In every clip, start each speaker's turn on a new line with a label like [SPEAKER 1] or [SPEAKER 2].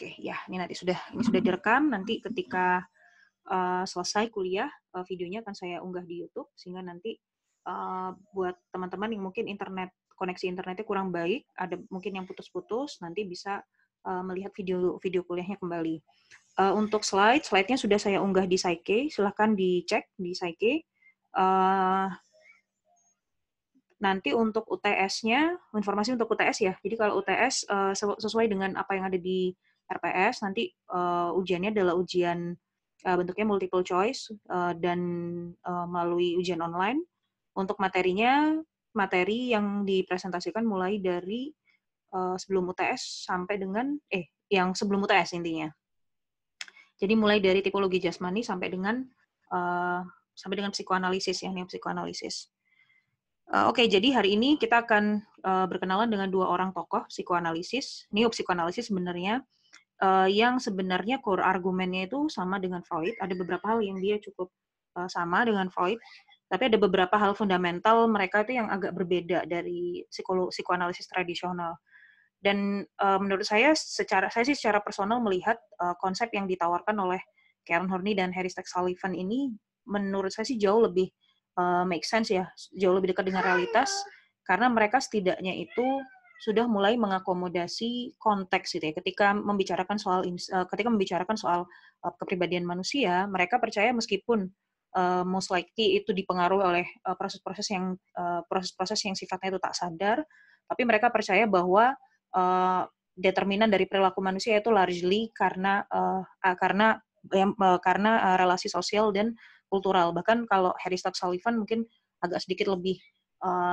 [SPEAKER 1] Oke, okay, ya ini nanti sudah ini sudah direkam. Nanti ketika uh, selesai kuliah, uh, videonya akan saya unggah di YouTube sehingga nanti uh, buat teman-teman yang mungkin internet koneksi internetnya kurang baik, ada mungkin yang putus-putus, nanti bisa uh, melihat video video kuliahnya kembali. Uh, untuk slide, slide-nya sudah saya unggah di Saike. Silahkan dicek di Saike. Uh, nanti untuk UTS-nya, informasi untuk UTS ya. Jadi kalau UTS uh, sesuai dengan apa yang ada di RPS nanti uh, ujiannya adalah ujian uh, bentuknya multiple choice uh, dan uh, melalui ujian online. Untuk materinya, materi yang dipresentasikan mulai dari uh, sebelum UTS sampai dengan eh yang sebelum UTS intinya. Jadi mulai dari tipologi jasmani sampai dengan uh, sampai dengan psikoanalisis ya, ini psikoanalisis. Oke, okay, jadi hari ini kita akan uh, berkenalan dengan dua orang tokoh psikoanalisis, neo psikoanalisis sebenarnya uh, yang sebenarnya core argumennya itu sama dengan Freud. Ada beberapa hal yang dia cukup uh, sama dengan Freud, tapi ada beberapa hal fundamental mereka itu yang agak berbeda dari psikolo psikoanalisis tradisional. Dan uh, menurut saya secara saya sih secara personal melihat uh, konsep yang ditawarkan oleh Karen Horney dan Harry Stack Sullivan ini menurut saya sih jauh lebih uh, make sense ya, jauh lebih dekat dengan realitas karena mereka setidaknya itu sudah mulai mengakomodasi konteks gitu ya. Ketika membicarakan soal eh, ketika membicarakan soal eh, kepribadian manusia, mereka percaya meskipun uh, most likely itu dipengaruhi oleh proses-proses yang proses-proses yang sifatnya itu tak sadar, tapi mereka percaya bahwa determinan dari perilaku manusia itu largely karena karena karena relasi sosial dan kultural. Bahkan kalau Harry Stack Sullivan mungkin agak sedikit lebih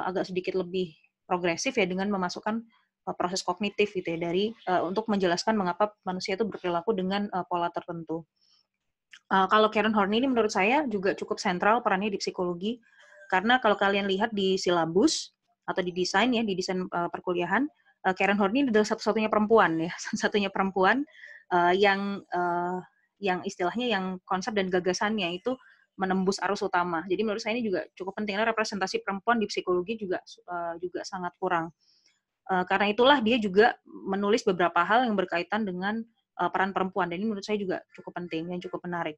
[SPEAKER 1] agak sedikit lebih progresif ya dengan memasukkan eh, proses kognitif gitu ya dari uh, untuk menjelaskan mengapa manusia itu berperilaku dengan uh, pola tertentu. Uh, kalau Karen Horney ini menurut saya juga cukup sentral perannya di psikologi karena kalau kalian lihat di silabus atau di desain ya di desain uh, perkuliahan uh, Karen Horney adalah satu-satunya perempuan ya satu-satunya perempuan uh, yang uh, yang istilahnya yang konsep dan gagasannya itu menembus arus utama. Jadi menurut saya ini juga cukup penting karena representasi perempuan di psikologi juga uh, juga sangat kurang. Uh, karena itulah dia juga menulis beberapa hal yang berkaitan dengan uh, peran perempuan dan ini menurut saya juga cukup penting dan cukup menarik.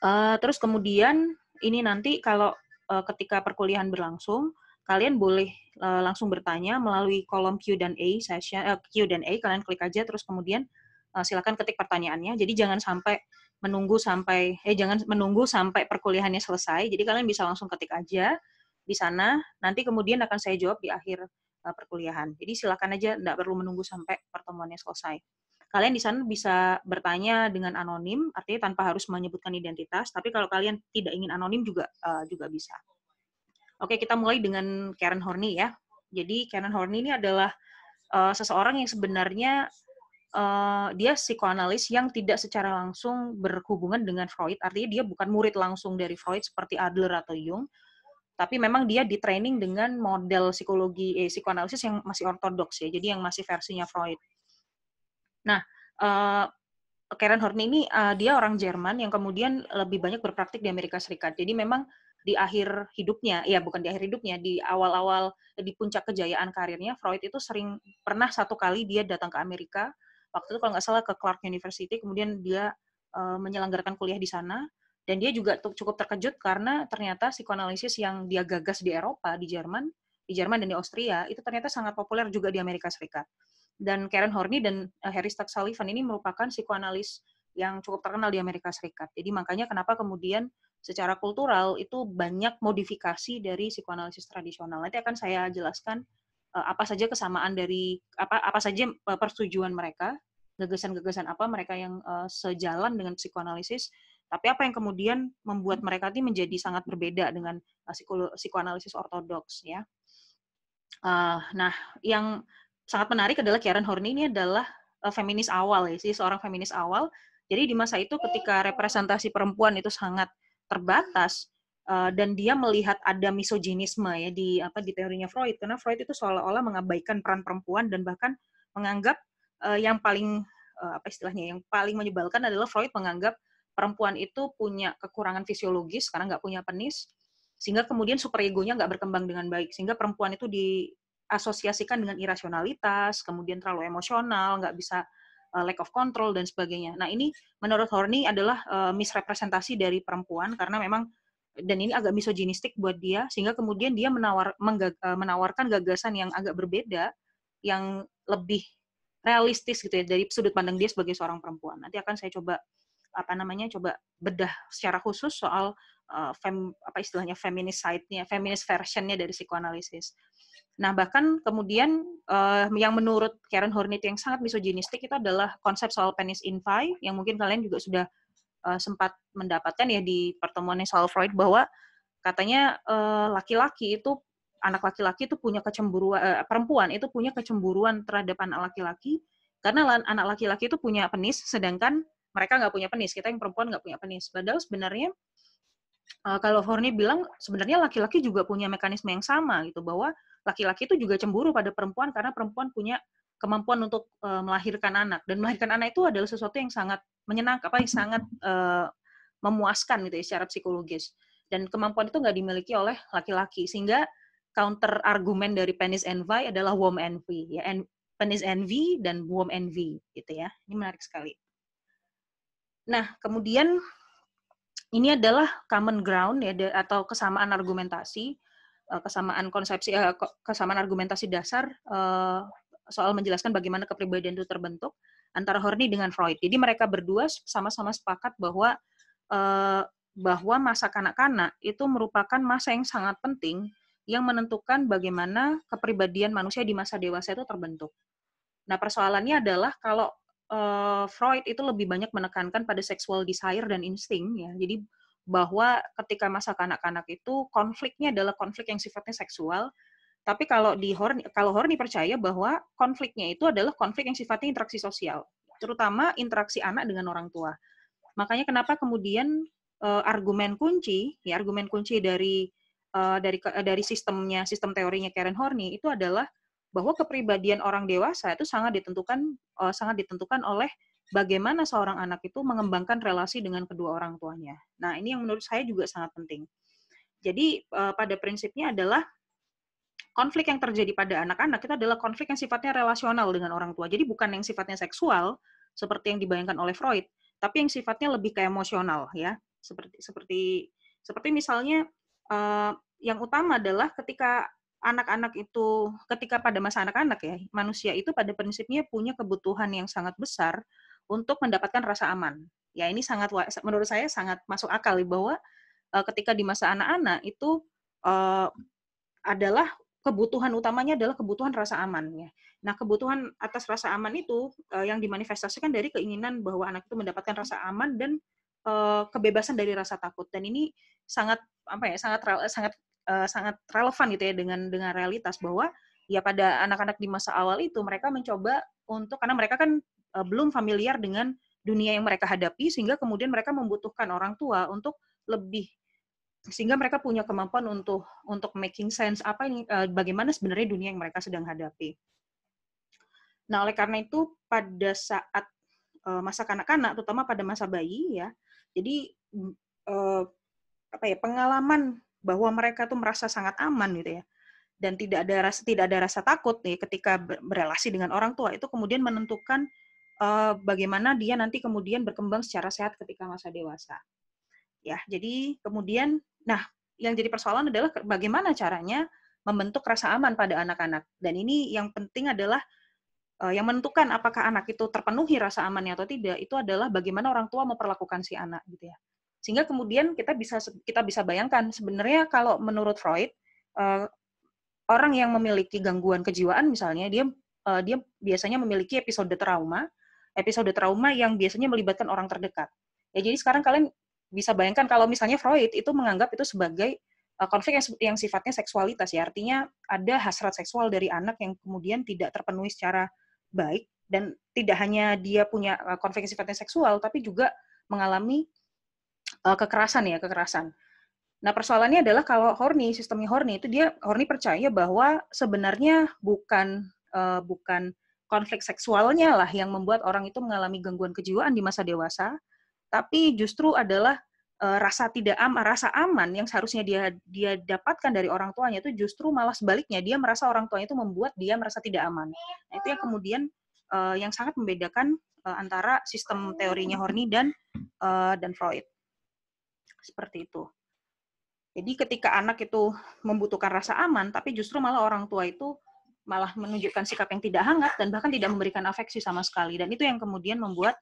[SPEAKER 1] Uh, terus kemudian ini nanti kalau uh, ketika perkuliahan berlangsung kalian boleh uh, langsung bertanya melalui kolom Q dan A session uh, Q dan A kalian klik aja terus kemudian uh, silakan ketik pertanyaannya. Jadi jangan sampai menunggu sampai eh jangan menunggu sampai perkuliahannya selesai. Jadi kalian bisa langsung ketik aja di sana. Nanti kemudian akan saya jawab di akhir eh, perkuliahan. Jadi silakan aja tidak perlu menunggu sampai pertemuannya selesai. Kalian di sana bisa bertanya dengan anonim, artinya tanpa harus menyebutkan identitas. Tapi kalau kalian tidak ingin anonim juga eh, juga bisa. Oke, kita mulai dengan Karen Horney ya. Jadi Karen Horney ini adalah uh, seseorang yang sebenarnya uh, dia psikoanalis yang tidak secara langsung berhubungan dengan Freud, artinya dia bukan murid langsung dari Freud seperti Adler atau Jung, tapi memang dia di training dengan model psikologi eh, psikoanalisis yang masih ortodoks ya, jadi yang masih versinya Freud. Nah, uh, Karen Horney ini uh, dia orang Jerman yang kemudian lebih banyak berpraktik di Amerika Serikat. Jadi memang di akhir hidupnya, ya bukan di akhir hidupnya, di awal-awal di puncak kejayaan karirnya Freud itu sering pernah satu kali dia datang ke Amerika waktu itu kalau nggak salah ke Clark University kemudian dia uh, menyelenggarakan kuliah di sana dan dia juga cukup terkejut karena ternyata psikoanalisis yang dia gagas di Eropa di Jerman di Jerman dan di Austria itu ternyata sangat populer juga di Amerika Serikat dan Karen Horney dan eh, Harry Stack Sullivan ini merupakan psikoanalis yang cukup terkenal di Amerika Serikat. Jadi makanya kenapa kemudian secara kultural itu banyak modifikasi dari psikoanalisis tradisional. Nanti akan saya jelaskan Eh, apa saja kesamaan dari apa apa saja eh, persetujuan mereka, gagasan-gagasan apa mereka yang uh, sejalan dengan psikoanalisis, tapi apa yang kemudian membuat hmm. mereka ini menjadi sangat berbeda dengan uh, psiko, psikoanalisis ortodoks ya. Uh, nah, yang sangat menarik adalah Karen Horney ini adalah uh, feminis awal ya, sih seorang feminis awal. Jadi di masa itu ketika representasi perempuan itu sangat terbatas, Eh, dan dia melihat ada misoginisme ya di apa di teorinya Freud karena Freud itu seolah-olah mengabaikan peran perempuan dan bahkan menganggap uh, yang paling uh, apa istilahnya yang paling menyebalkan adalah Freud menganggap perempuan itu punya kekurangan fisiologis karena nggak punya penis sehingga kemudian superegonya nggak berkembang dengan baik sehingga perempuan itu diasosiasikan dengan irasionalitas kemudian terlalu emosional nggak bisa uh, lack of control dan sebagainya. Nah ini menurut Horney adalah uh, misrepresentasi dari perempuan karena memang dan ini agak misoginistik buat dia sehingga kemudian dia menawar menggag, eh, menawarkan gagasan yang agak berbeda yang lebih realistis gitu ya dari sudut pandang dia sebagai seorang perempuan. Nanti akan saya coba apa namanya coba bedah secara khusus soal uh, fem apa istilahnya feminist side-nya, feminist versionnya dari psikoanalisis. Nah, bahkan kemudian uh, yang menurut Karen Hornit yang sangat misoginistik itu adalah konsep soal penis invi yang mungkin kalian juga sudah uh, sempat mendapatkan ya di pertemuannya Sal Freud bahwa katanya eh, laki-laki uh, itu anak laki-laki itu punya kecemburuan uh, perempuan itu punya kecemburuan terhadap anak laki-laki karena anak laki-laki itu punya penis sedangkan mereka nggak punya penis kita yang perempuan nggak punya penis padahal sebenarnya uh, kalau Horny bilang sebenarnya laki-laki juga punya mekanisme yang sama gitu bahwa laki-laki itu juga cemburu pada perempuan karena perempuan punya kemampuan untuk uh, melahirkan anak dan melahirkan anak itu adalah sesuatu yang sangat menyenangkan apa yang sangat uh, memuaskan gitu ya secara psikologis dan kemampuan itu nggak dimiliki oleh laki-laki sehingga counter argumen dari penis envy adalah womb envy ya en penis envy dan womb envy gitu ya ini menarik sekali nah kemudian ini adalah common ground ya atau kesamaan argumentasi eh, kesamaan konsepsi kesamaan argumentasi dasar soal menjelaskan bagaimana kepribadian itu terbentuk antara Horney dengan Freud. Jadi mereka berdua sama-sama sepakat bahwa eh, bahwa masa kanak-kanak itu merupakan masa yang sangat penting yang menentukan bagaimana kepribadian manusia di masa dewasa itu terbentuk. Nah, persoalannya adalah kalau eh, Freud itu lebih banyak menekankan pada sexual desire dan insting ya. Jadi bahwa ketika masa kanak-kanak itu konfliknya adalah konflik yang sifatnya seksual tapi kalau di Horni, kalau Horni percaya bahwa konfliknya itu adalah konflik yang sifatnya interaksi sosial, terutama interaksi anak dengan orang tua. Makanya kenapa kemudian uh, argumen kunci, ya argumen kunci dari uh, dari uh, dari sistemnya, sistem teorinya Karen Horney itu adalah bahwa kepribadian orang dewasa itu sangat ditentukan uh, sangat ditentukan oleh bagaimana seorang anak itu mengembangkan relasi dengan kedua orang tuanya. Nah, ini yang menurut saya juga sangat penting. Jadi uh, pada prinsipnya adalah konflik yang terjadi pada anak-anak kita adalah konflik yang sifatnya relasional dengan orang tua. Jadi bukan yang sifatnya seksual seperti yang dibayangkan oleh Freud, tapi yang sifatnya lebih ke emosional ya. Seperti seperti seperti misalnya uh, yang utama adalah ketika anak-anak itu ketika pada masa anak-anak ya, manusia itu pada prinsipnya punya kebutuhan yang sangat besar untuk mendapatkan rasa aman. Ya, ini sangat menurut saya sangat masuk akal ya, bahwa uh, ketika di masa anak-anak itu uh, adalah kebutuhan utamanya adalah kebutuhan rasa aman. Ya. Nah, kebutuhan atas rasa aman itu uh, yang dimanifestasikan dari keinginan bahwa anak itu mendapatkan rasa aman dan uh, kebebasan dari rasa takut. Dan ini sangat apa ya, sangat sangat uh, sangat relevan gitu ya dengan dengan realitas bahwa ya pada anak-anak di masa awal itu mereka mencoba untuk karena mereka kan uh, belum familiar dengan dunia yang mereka hadapi sehingga kemudian mereka membutuhkan orang tua untuk lebih sehingga mereka punya kemampuan untuk untuk making sense apa ini uh, bagaimana sebenarnya dunia yang mereka sedang hadapi. Nah, oleh karena itu pada saat uh, masa kanak-kanak terutama pada masa bayi ya. Jadi uh, apa ya pengalaman bahwa mereka tuh merasa sangat aman gitu ya dan tidak ada rasa tidak ada rasa takut nih ketika berrelasi dengan orang tua itu kemudian menentukan uh, bagaimana dia nanti kemudian berkembang secara sehat ketika masa dewasa ya jadi kemudian Nah, yang jadi persoalan adalah bagaimana caranya membentuk rasa aman pada anak-anak. Dan ini yang penting adalah eh, yang menentukan apakah anak itu terpenuhi rasa amannya atau tidak itu adalah bagaimana orang tua memperlakukan si anak gitu ya. Sehingga kemudian kita bisa kita bisa bayangkan sebenarnya kalau menurut Freud eh, orang yang memiliki gangguan kejiwaan misalnya dia eh, dia biasanya memiliki episode trauma, episode trauma yang biasanya melibatkan orang terdekat. Ya jadi sekarang kalian bisa bayangkan kalau misalnya Freud itu menganggap itu sebagai eh, konflik yang, yang sifatnya seksualitas ya artinya ada hasrat seksual dari anak yang kemudian tidak terpenuhi secara baik dan tidak hanya dia punya eh, konflik yang sifatnya seksual tapi juga mengalami uh, kekerasan ya kekerasan nah persoalannya adalah kalau horny sistemnya horny itu dia horny percaya bahwa sebenarnya bukan uh, bukan konflik seksualnya lah yang membuat orang itu mengalami gangguan kejiwaan di masa dewasa tapi justru adalah eh, rasa tidak aman, rasa aman yang seharusnya dia dia dapatkan dari orang tuanya itu justru malah sebaliknya dia merasa orang tuanya itu membuat dia merasa tidak aman. Nah, itu yang kemudian uh, yang sangat membedakan uh, antara sistem teorinya Horney dan uh, dan Freud. Seperti itu. Jadi ketika anak itu membutuhkan rasa aman tapi justru malah orang tua itu malah menunjukkan sikap yang tidak hangat dan bahkan tidak memberikan afeksi sama sekali dan itu yang kemudian membuat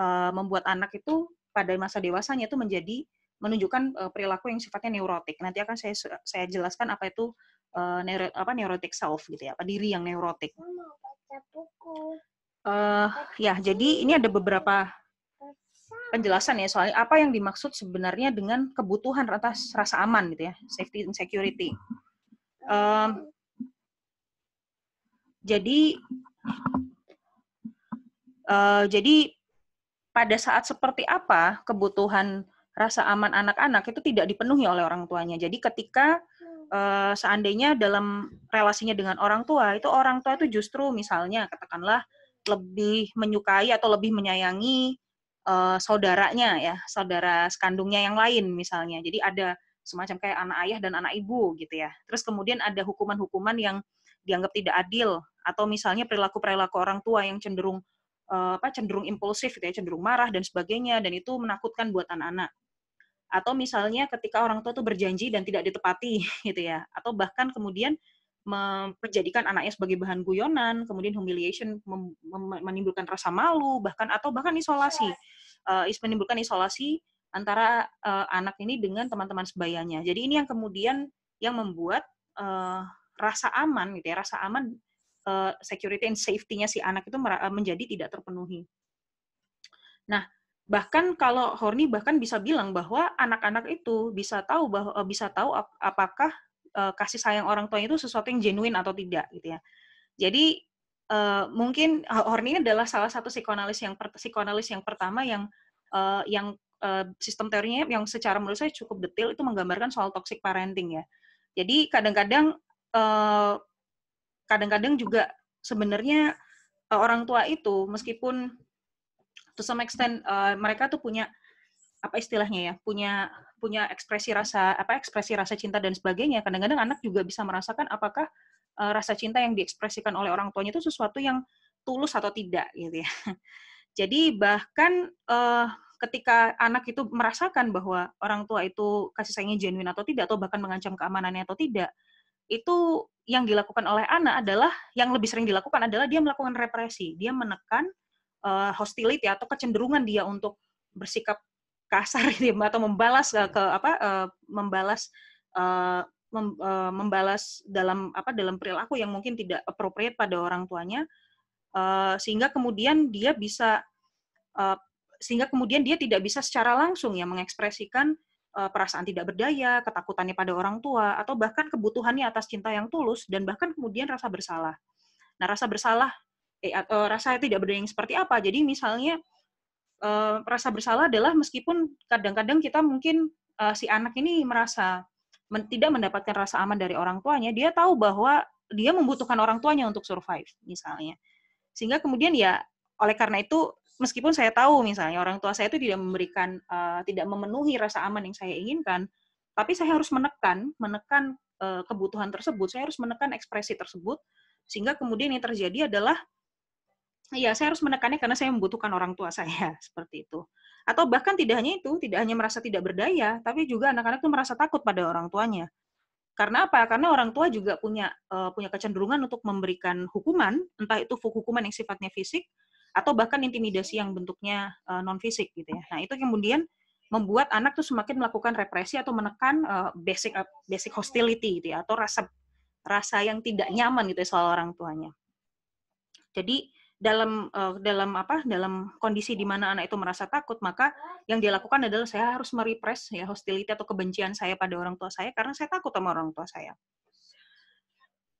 [SPEAKER 1] uh, membuat anak itu pada masa dewasanya itu menjadi menunjukkan uh, perilaku yang sifatnya neurotik. Nanti akan saya saya jelaskan apa itu uh, neuro, apa neurotic self gitu ya, apa diri yang neurotik. Uh, ya, jadi ini ada beberapa penjelasan ya soal apa yang dimaksud sebenarnya dengan kebutuhan atas rasa aman gitu ya, safety and security. Uh, jadi uh, jadi pada saat seperti apa kebutuhan rasa aman anak-anak itu tidak dipenuhi oleh orang tuanya. Jadi ketika uh, seandainya dalam relasinya dengan orang tua itu orang tua itu justru misalnya katakanlah lebih menyukai atau lebih menyayangi uh, saudaranya ya, saudara sekandungnya yang lain misalnya. Jadi ada semacam kayak anak ayah dan anak ibu gitu ya. Terus kemudian ada hukuman-hukuman yang dianggap tidak adil atau misalnya perilaku-perilaku orang tua yang cenderung Eh, apa cenderung impulsif gitu ya, cenderung marah dan sebagainya dan itu menakutkan buat anak-anak. Atau misalnya ketika orang tua itu berjanji dan tidak ditepati gitu ya, atau bahkan kemudian menjadikan anaknya sebagai bahan guyonan, kemudian humiliation menimbulkan rasa malu, bahkan atau bahkan isolasi, uh, is menimbulkan isolasi antara uh, anak ini dengan teman-teman sebayanya. Jadi ini yang kemudian yang membuat uh, rasa aman gitu ya, rasa aman Eh, security and safety-nya si anak itu menjadi tidak terpenuhi. Nah, bahkan kalau Horny bahkan bisa bilang bahwa anak-anak itu bisa tahu bahwa eh, bisa tahu apakah eh, kasih sayang orang tua itu sesuatu yang genuine atau tidak gitu ya. Jadi mungkin Horny ini adalah salah satu psikoanalis yang psikoanalis yang pertama yang yang sistem teorinya yang secara menurut saya cukup detail itu menggambarkan soal toxic parenting ya. Jadi kadang-kadang kadang-kadang juga sebenarnya uh, orang tua itu meskipun to some extent uh, mereka tuh punya apa istilahnya ya punya punya ekspresi rasa apa ekspresi rasa cinta dan sebagainya kadang-kadang anak juga bisa merasakan apakah uh, rasa cinta yang diekspresikan oleh orang tuanya itu sesuatu yang tulus atau tidak gitu ya jadi bahkan uh, ketika anak itu merasakan bahwa orang tua itu kasih sayangnya genuine atau tidak atau bahkan mengancam keamanannya atau tidak itu yang dilakukan oleh anak adalah yang lebih sering dilakukan adalah dia melakukan represi, dia menekan uh, hostility atau kecenderungan dia untuk bersikap kasar ini atau membalas uh, ke apa uh, membalas uh, mem, uh, membalas dalam apa dalam perilaku yang mungkin tidak appropriate pada orang tuanya uh, sehingga kemudian dia bisa uh, sehingga kemudian dia tidak bisa secara langsung ya mengekspresikan Eh, perasaan tidak berdaya, ketakutannya pada orang tua, atau bahkan kebutuhannya atas cinta yang tulus, dan bahkan kemudian rasa bersalah. Nah, rasa bersalah, eh, atau eh, rasa tidak berdaya yang seperti apa? Jadi, misalnya, eh, rasa bersalah adalah meskipun kadang-kadang kita mungkin eh, si anak ini merasa men tidak mendapatkan rasa aman dari orang tuanya, dia tahu bahwa dia membutuhkan orang tuanya untuk survive, misalnya. Sehingga kemudian ya, oleh karena itu, meskipun saya tahu misalnya orang tua saya itu tidak memberikan uh, tidak memenuhi rasa aman yang saya inginkan tapi saya harus menekan menekan uh, kebutuhan tersebut saya harus menekan ekspresi tersebut sehingga kemudian yang terjadi adalah ya saya harus menekannya karena saya membutuhkan orang tua saya seperti itu atau bahkan tidak hanya itu tidak hanya merasa tidak berdaya tapi juga anak-anak itu merasa takut pada orang tuanya karena apa? Karena orang tua juga punya uh, punya kecenderungan untuk memberikan hukuman, entah itu hukuman yang sifatnya fisik atau bahkan intimidasi yang bentuknya uh, eh, non fisik gitu ya. Nah, itu kemudian membuat anak tuh semakin melakukan represi atau menekan uh, basic uh, basic hostility gitu ya atau rasa rasa yang tidak nyaman gitu ya soal orang tuanya. Jadi dalam uh, dalam apa dalam kondisi di mana anak itu merasa takut maka yang dia lakukan adalah saya harus merepress ya hostility atau kebencian saya pada orang tua saya karena saya takut sama orang tua saya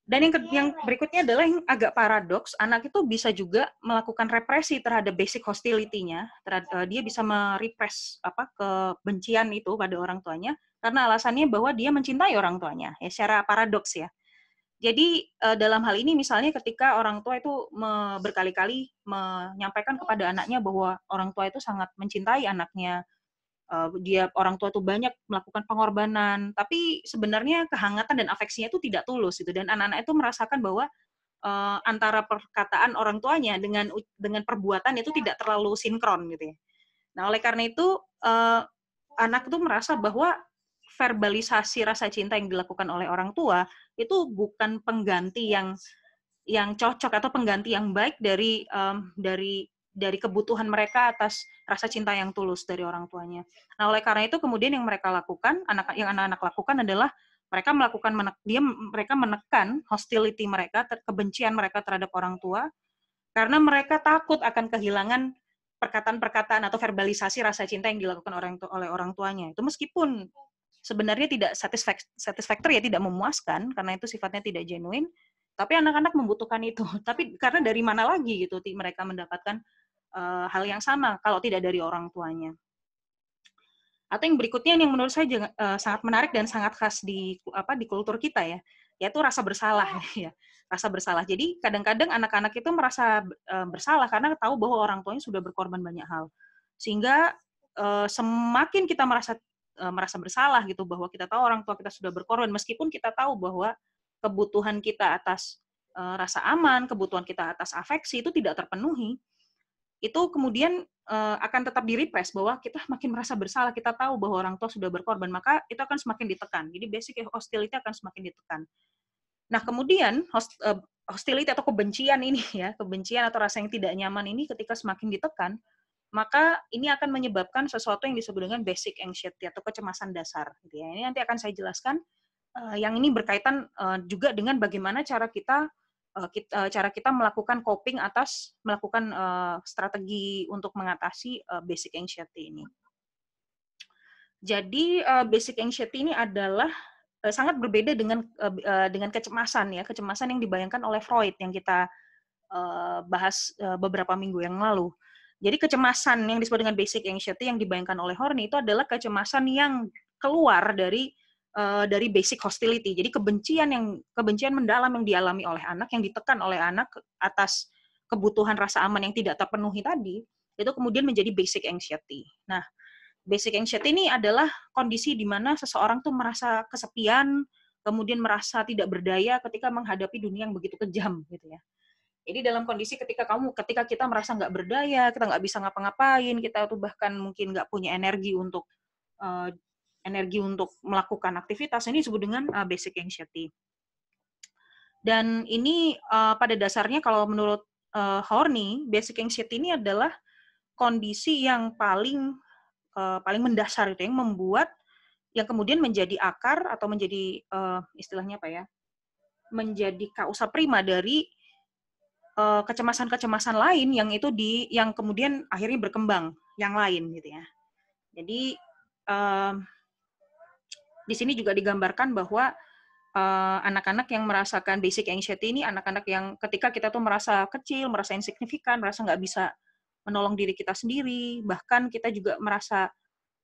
[SPEAKER 1] dan yang, iya, yang iya. berikutnya adalah yang agak paradoks, anak itu bisa juga melakukan represi terhadap basic hostility-nya, terhadap, eh, dia bisa merepress apa kebencian itu pada orang tuanya karena alasannya bahwa dia mencintai orang tuanya, ya secara paradoks ya. Jadi eh, dalam hal ini misalnya ketika orang tua itu berkali-kali menyampaikan kepada anaknya bahwa orang tua itu sangat mencintai anaknya, Eh, dia orang tua tuh banyak melakukan pengorbanan, tapi sebenarnya kehangatan dan afeksinya itu tidak tulus itu dan anak-anak itu merasakan bahwa uh, antara perkataan orang tuanya dengan dengan perbuatan itu iya. tidak terlalu sinkron gitu ya. Nah, oleh karena itu uh, anak itu merasa bahwa verbalisasi rasa cinta yang dilakukan oleh orang tua itu bukan pengganti yang yang cocok atau pengganti yang baik dari um, dari dari kebutuhan mereka atas rasa cinta yang tulus dari orang tuanya. Nah, oleh karena itu kemudian yang mereka lakukan, anak yang anak-anak lakukan adalah mereka melakukan menek, dia mereka menekan hostility mereka, ter, kebencian mereka terhadap orang tua karena mereka takut akan kehilangan perkataan-perkataan atau verbalisasi rasa cinta yang dilakukan orang oleh orang tuanya. Itu meskipun sebenarnya tidak satisfactory ya tidak memuaskan karena itu sifatnya tidak genuine, tapi anak-anak membutuhkan itu. Tapi karena dari mana lagi gitu mereka mendapatkan uh, hal yang sama kalau tidak dari orang tuanya. Atau yang berikutnya yang menurut saya uh, sangat menarik dan sangat khas di apa di kultur kita ya, yaitu rasa bersalah ya. Rasa bersalah. Jadi kadang-kadang anak-anak itu merasa uh, bersalah karena tahu bahwa orang tuanya sudah berkorban banyak hal. Sehingga uh, semakin kita merasa uh, merasa bersalah gitu bahwa kita tahu orang tua kita sudah berkorban meskipun kita tahu bahwa kebutuhan kita atas rasa aman, kebutuhan kita atas afeksi itu tidak terpenuhi, itu kemudian uh, akan tetap di repress bahwa kita makin merasa bersalah kita tahu bahwa orang tua sudah berkorban maka itu akan semakin ditekan jadi basic hostility akan semakin ditekan nah kemudian host, uh, hostility atau kebencian ini ya kebencian atau rasa yang tidak nyaman ini ketika semakin ditekan maka ini akan menyebabkan sesuatu yang disebut dengan basic anxiety atau kecemasan dasar gitu ya ini nanti akan saya jelaskan eh, yang ini berkaitan juga dengan bagaimana cara kita Eh, kita, eh, cara kita melakukan coping atas melakukan uh, strategi untuk mengatasi uh, basic anxiety ini. Jadi uh, basic anxiety ini adalah uh, sangat berbeda dengan dengan kecemasan ya, kecemasan yang dibayangkan oleh Freud yang kita uh, bahas uh, beberapa minggu yang lalu. Jadi kecemasan yang disebut dengan basic anxiety yang dibayangkan oleh Horney itu adalah kecemasan yang keluar dari Eh, dari basic hostility. Jadi kebencian yang kebencian mendalam yang dialami oleh anak yang ditekan oleh anak atas kebutuhan rasa aman yang tidak terpenuhi tadi itu kemudian menjadi basic anxiety. Nah, basic anxiety ini adalah kondisi di mana seseorang tuh merasa kesepian, kemudian merasa tidak berdaya ketika menghadapi dunia yang begitu kejam gitu ya. Jadi dalam kondisi ketika kamu, ketika kita merasa nggak berdaya, kita nggak bisa ngapa-ngapain, kita tuh bahkan mungkin nggak punya energi untuk uh, energi untuk melakukan aktivitas ini disebut dengan uh, basic anxiety. Dan ini uh, pada dasarnya kalau menurut uh, Horney, basic anxiety ini adalah kondisi yang paling uh, paling mendasar itu yang membuat yang kemudian menjadi akar atau menjadi uh, istilahnya apa ya? menjadi kausa prima dari uh, kecemasan-kecemasan lain yang itu di yang kemudian akhirnya berkembang yang lain gitu ya. Jadi uh, di sini juga digambarkan bahwa eh, anak-anak uh, yang merasakan basic anxiety ini anak-anak yang ketika kita tuh merasa kecil, merasa insignifikan, merasa nggak bisa menolong diri kita sendiri, bahkan kita juga merasa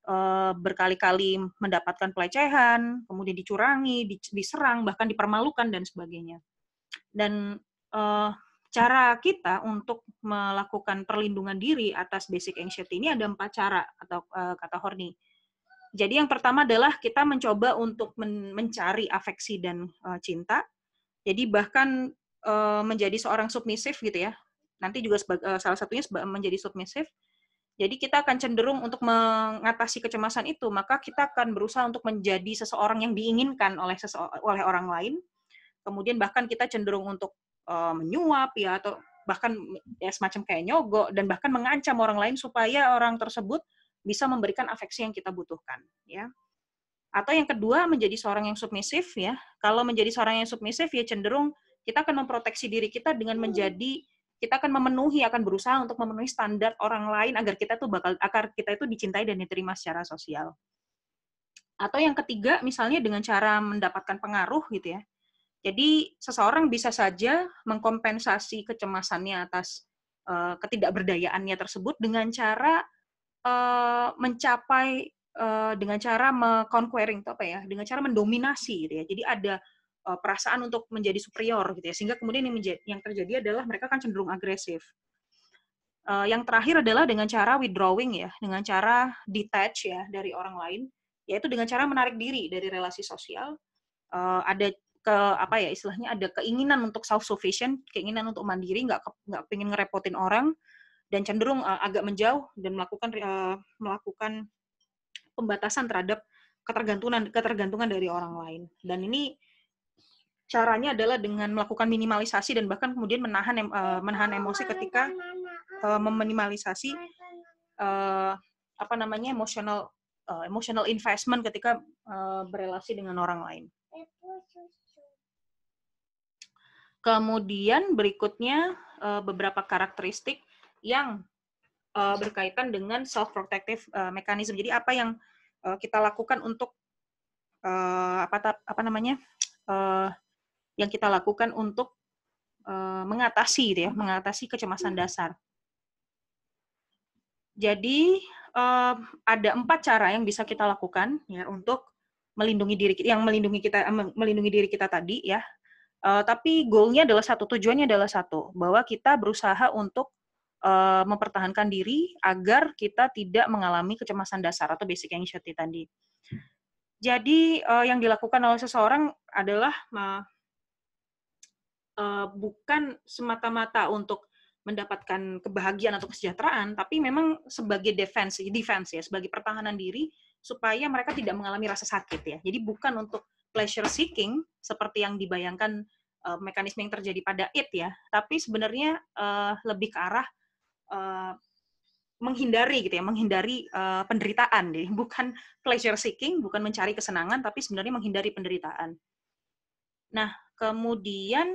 [SPEAKER 1] uh, berkali-kali mendapatkan pelecehan, kemudian dicurangi, diserang, bahkan dipermalukan dan sebagainya. Dan uh, cara kita untuk melakukan perlindungan diri atas basic anxiety ini ada empat cara atau uh, kata Horny. Jadi yang pertama adalah kita mencoba untuk men mencari afeksi dan uh, cinta. Jadi bahkan uh, menjadi seorang submisif gitu ya. Nanti juga uh, salah satunya menjadi submisif. Jadi kita akan cenderung untuk mengatasi kecemasan itu, maka kita akan berusaha untuk menjadi seseorang yang diinginkan oleh oleh orang lain. Kemudian bahkan kita cenderung untuk uh, menyuap ya atau bahkan ya, semacam kayak nyogok dan bahkan mengancam orang lain supaya orang tersebut bisa memberikan afeksi yang kita butuhkan ya atau yang kedua menjadi seorang yang submisif ya kalau menjadi seorang yang submisif ya cenderung kita akan memproteksi diri kita dengan hmm. menjadi kita akan memenuhi akan berusaha untuk memenuhi standar orang lain agar kita tuh bakal agar kita itu dicintai dan diterima secara sosial atau yang ketiga misalnya dengan cara mendapatkan pengaruh gitu ya jadi seseorang bisa saja mengkompensasi kecemasannya atas uh, ketidakberdayaannya tersebut dengan cara uh, mencapai uh, dengan cara conquering apa ya dengan cara mendominasi gitu ya jadi ada uh, perasaan untuk menjadi superior gitu ya sehingga kemudian yang, menjadi, yang terjadi adalah mereka kan cenderung agresif uh, yang terakhir adalah dengan cara withdrawing ya dengan cara detach ya dari orang lain yaitu dengan cara menarik diri dari relasi sosial uh, ada ke apa ya istilahnya ada keinginan untuk self sufficient keinginan untuk mandiri nggak nggak pengen ngerepotin orang dan cenderung uh, agak menjauh dan melakukan uh, melakukan pembatasan terhadap ketergantungan ketergantungan dari orang lain dan ini caranya adalah dengan melakukan minimalisasi dan bahkan kemudian menahan uh, menahan emosi ketika uh, meminimalisasi uh, apa namanya emosional uh, emotional investment ketika uh, berelasi dengan orang lain kemudian berikutnya uh, beberapa karakteristik yang uh, berkaitan dengan self protective uh, eh, mechanism. Jadi apa yang uh, kita lakukan untuk uh, apa apa namanya? Uh, yang kita lakukan untuk uh, mengatasi gitu ya, mengatasi kecemasan hmm. dasar. Jadi uh, ada empat cara yang bisa kita lakukan ya untuk melindungi diri yang melindungi kita melindungi diri kita tadi ya. Uh, tapi goalnya adalah satu, tujuannya adalah satu, bahwa kita berusaha untuk uh, mempertahankan diri agar kita tidak mengalami kecemasan dasar atau basic anxiety tadi. Jadi uh, yang dilakukan oleh seseorang adalah uh, bukan semata-mata untuk mendapatkan kebahagiaan atau kesejahteraan, tapi memang sebagai defense, defense ya, sebagai pertahanan diri supaya mereka tidak mengalami rasa sakit ya. Jadi bukan untuk pleasure seeking seperti yang dibayangkan uh, mekanisme yang terjadi pada it ya, tapi sebenarnya uh, lebih ke arah Eh, menghindari gitu ya, menghindari uh, penderitaan deh, bukan pleasure seeking, bukan mencari kesenangan, tapi sebenarnya menghindari penderitaan. Nah, kemudian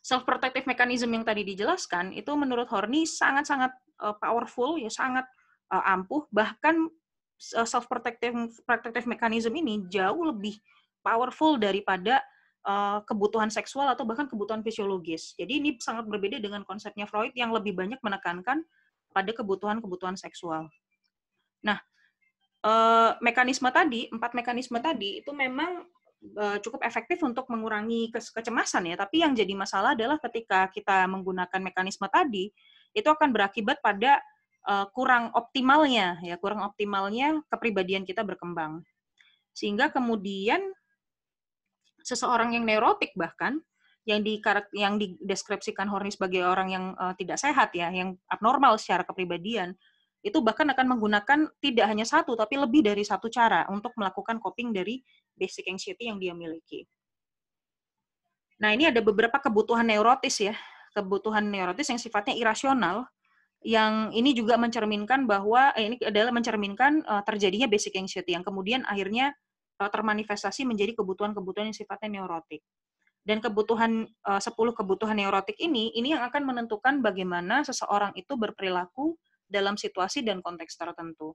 [SPEAKER 1] self protective mechanism yang tadi dijelaskan itu menurut Horney sangat-sangat uh, powerful, ya sangat uh, ampuh, bahkan self protective protective mechanism ini jauh lebih powerful daripada Eh, kebutuhan seksual atau bahkan kebutuhan fisiologis. Jadi ini sangat berbeda dengan konsepnya Freud yang lebih banyak menekankan pada kebutuhan-kebutuhan seksual. Nah, eh, mekanisme tadi, empat mekanisme tadi itu memang eh, cukup efektif untuk mengurangi kecemasan ya, tapi yang jadi masalah adalah ketika kita menggunakan mekanisme tadi, itu akan berakibat pada kurang optimalnya ya, kurang optimalnya kepribadian kita berkembang. Sehingga kemudian seseorang yang neurotik bahkan yang di yang dideskripsikan Horny sebagai orang yang uh, tidak sehat ya, yang abnormal secara kepribadian, itu bahkan akan menggunakan tidak hanya satu tapi lebih dari satu cara untuk melakukan coping dari basic anxiety yang dia miliki. Nah, ini ada beberapa kebutuhan neurotis ya, kebutuhan neurotis yang sifatnya irasional yang ini juga mencerminkan bahwa eh, ini adalah mencerminkan uh, terjadinya basic anxiety yang kemudian akhirnya Eh, termanifestasi menjadi kebutuhan-kebutuhan yang sifatnya neurotik. Dan kebutuhan 10 eh, kebutuhan neurotik ini ini yang akan menentukan bagaimana seseorang itu berperilaku dalam situasi dan konteks tertentu.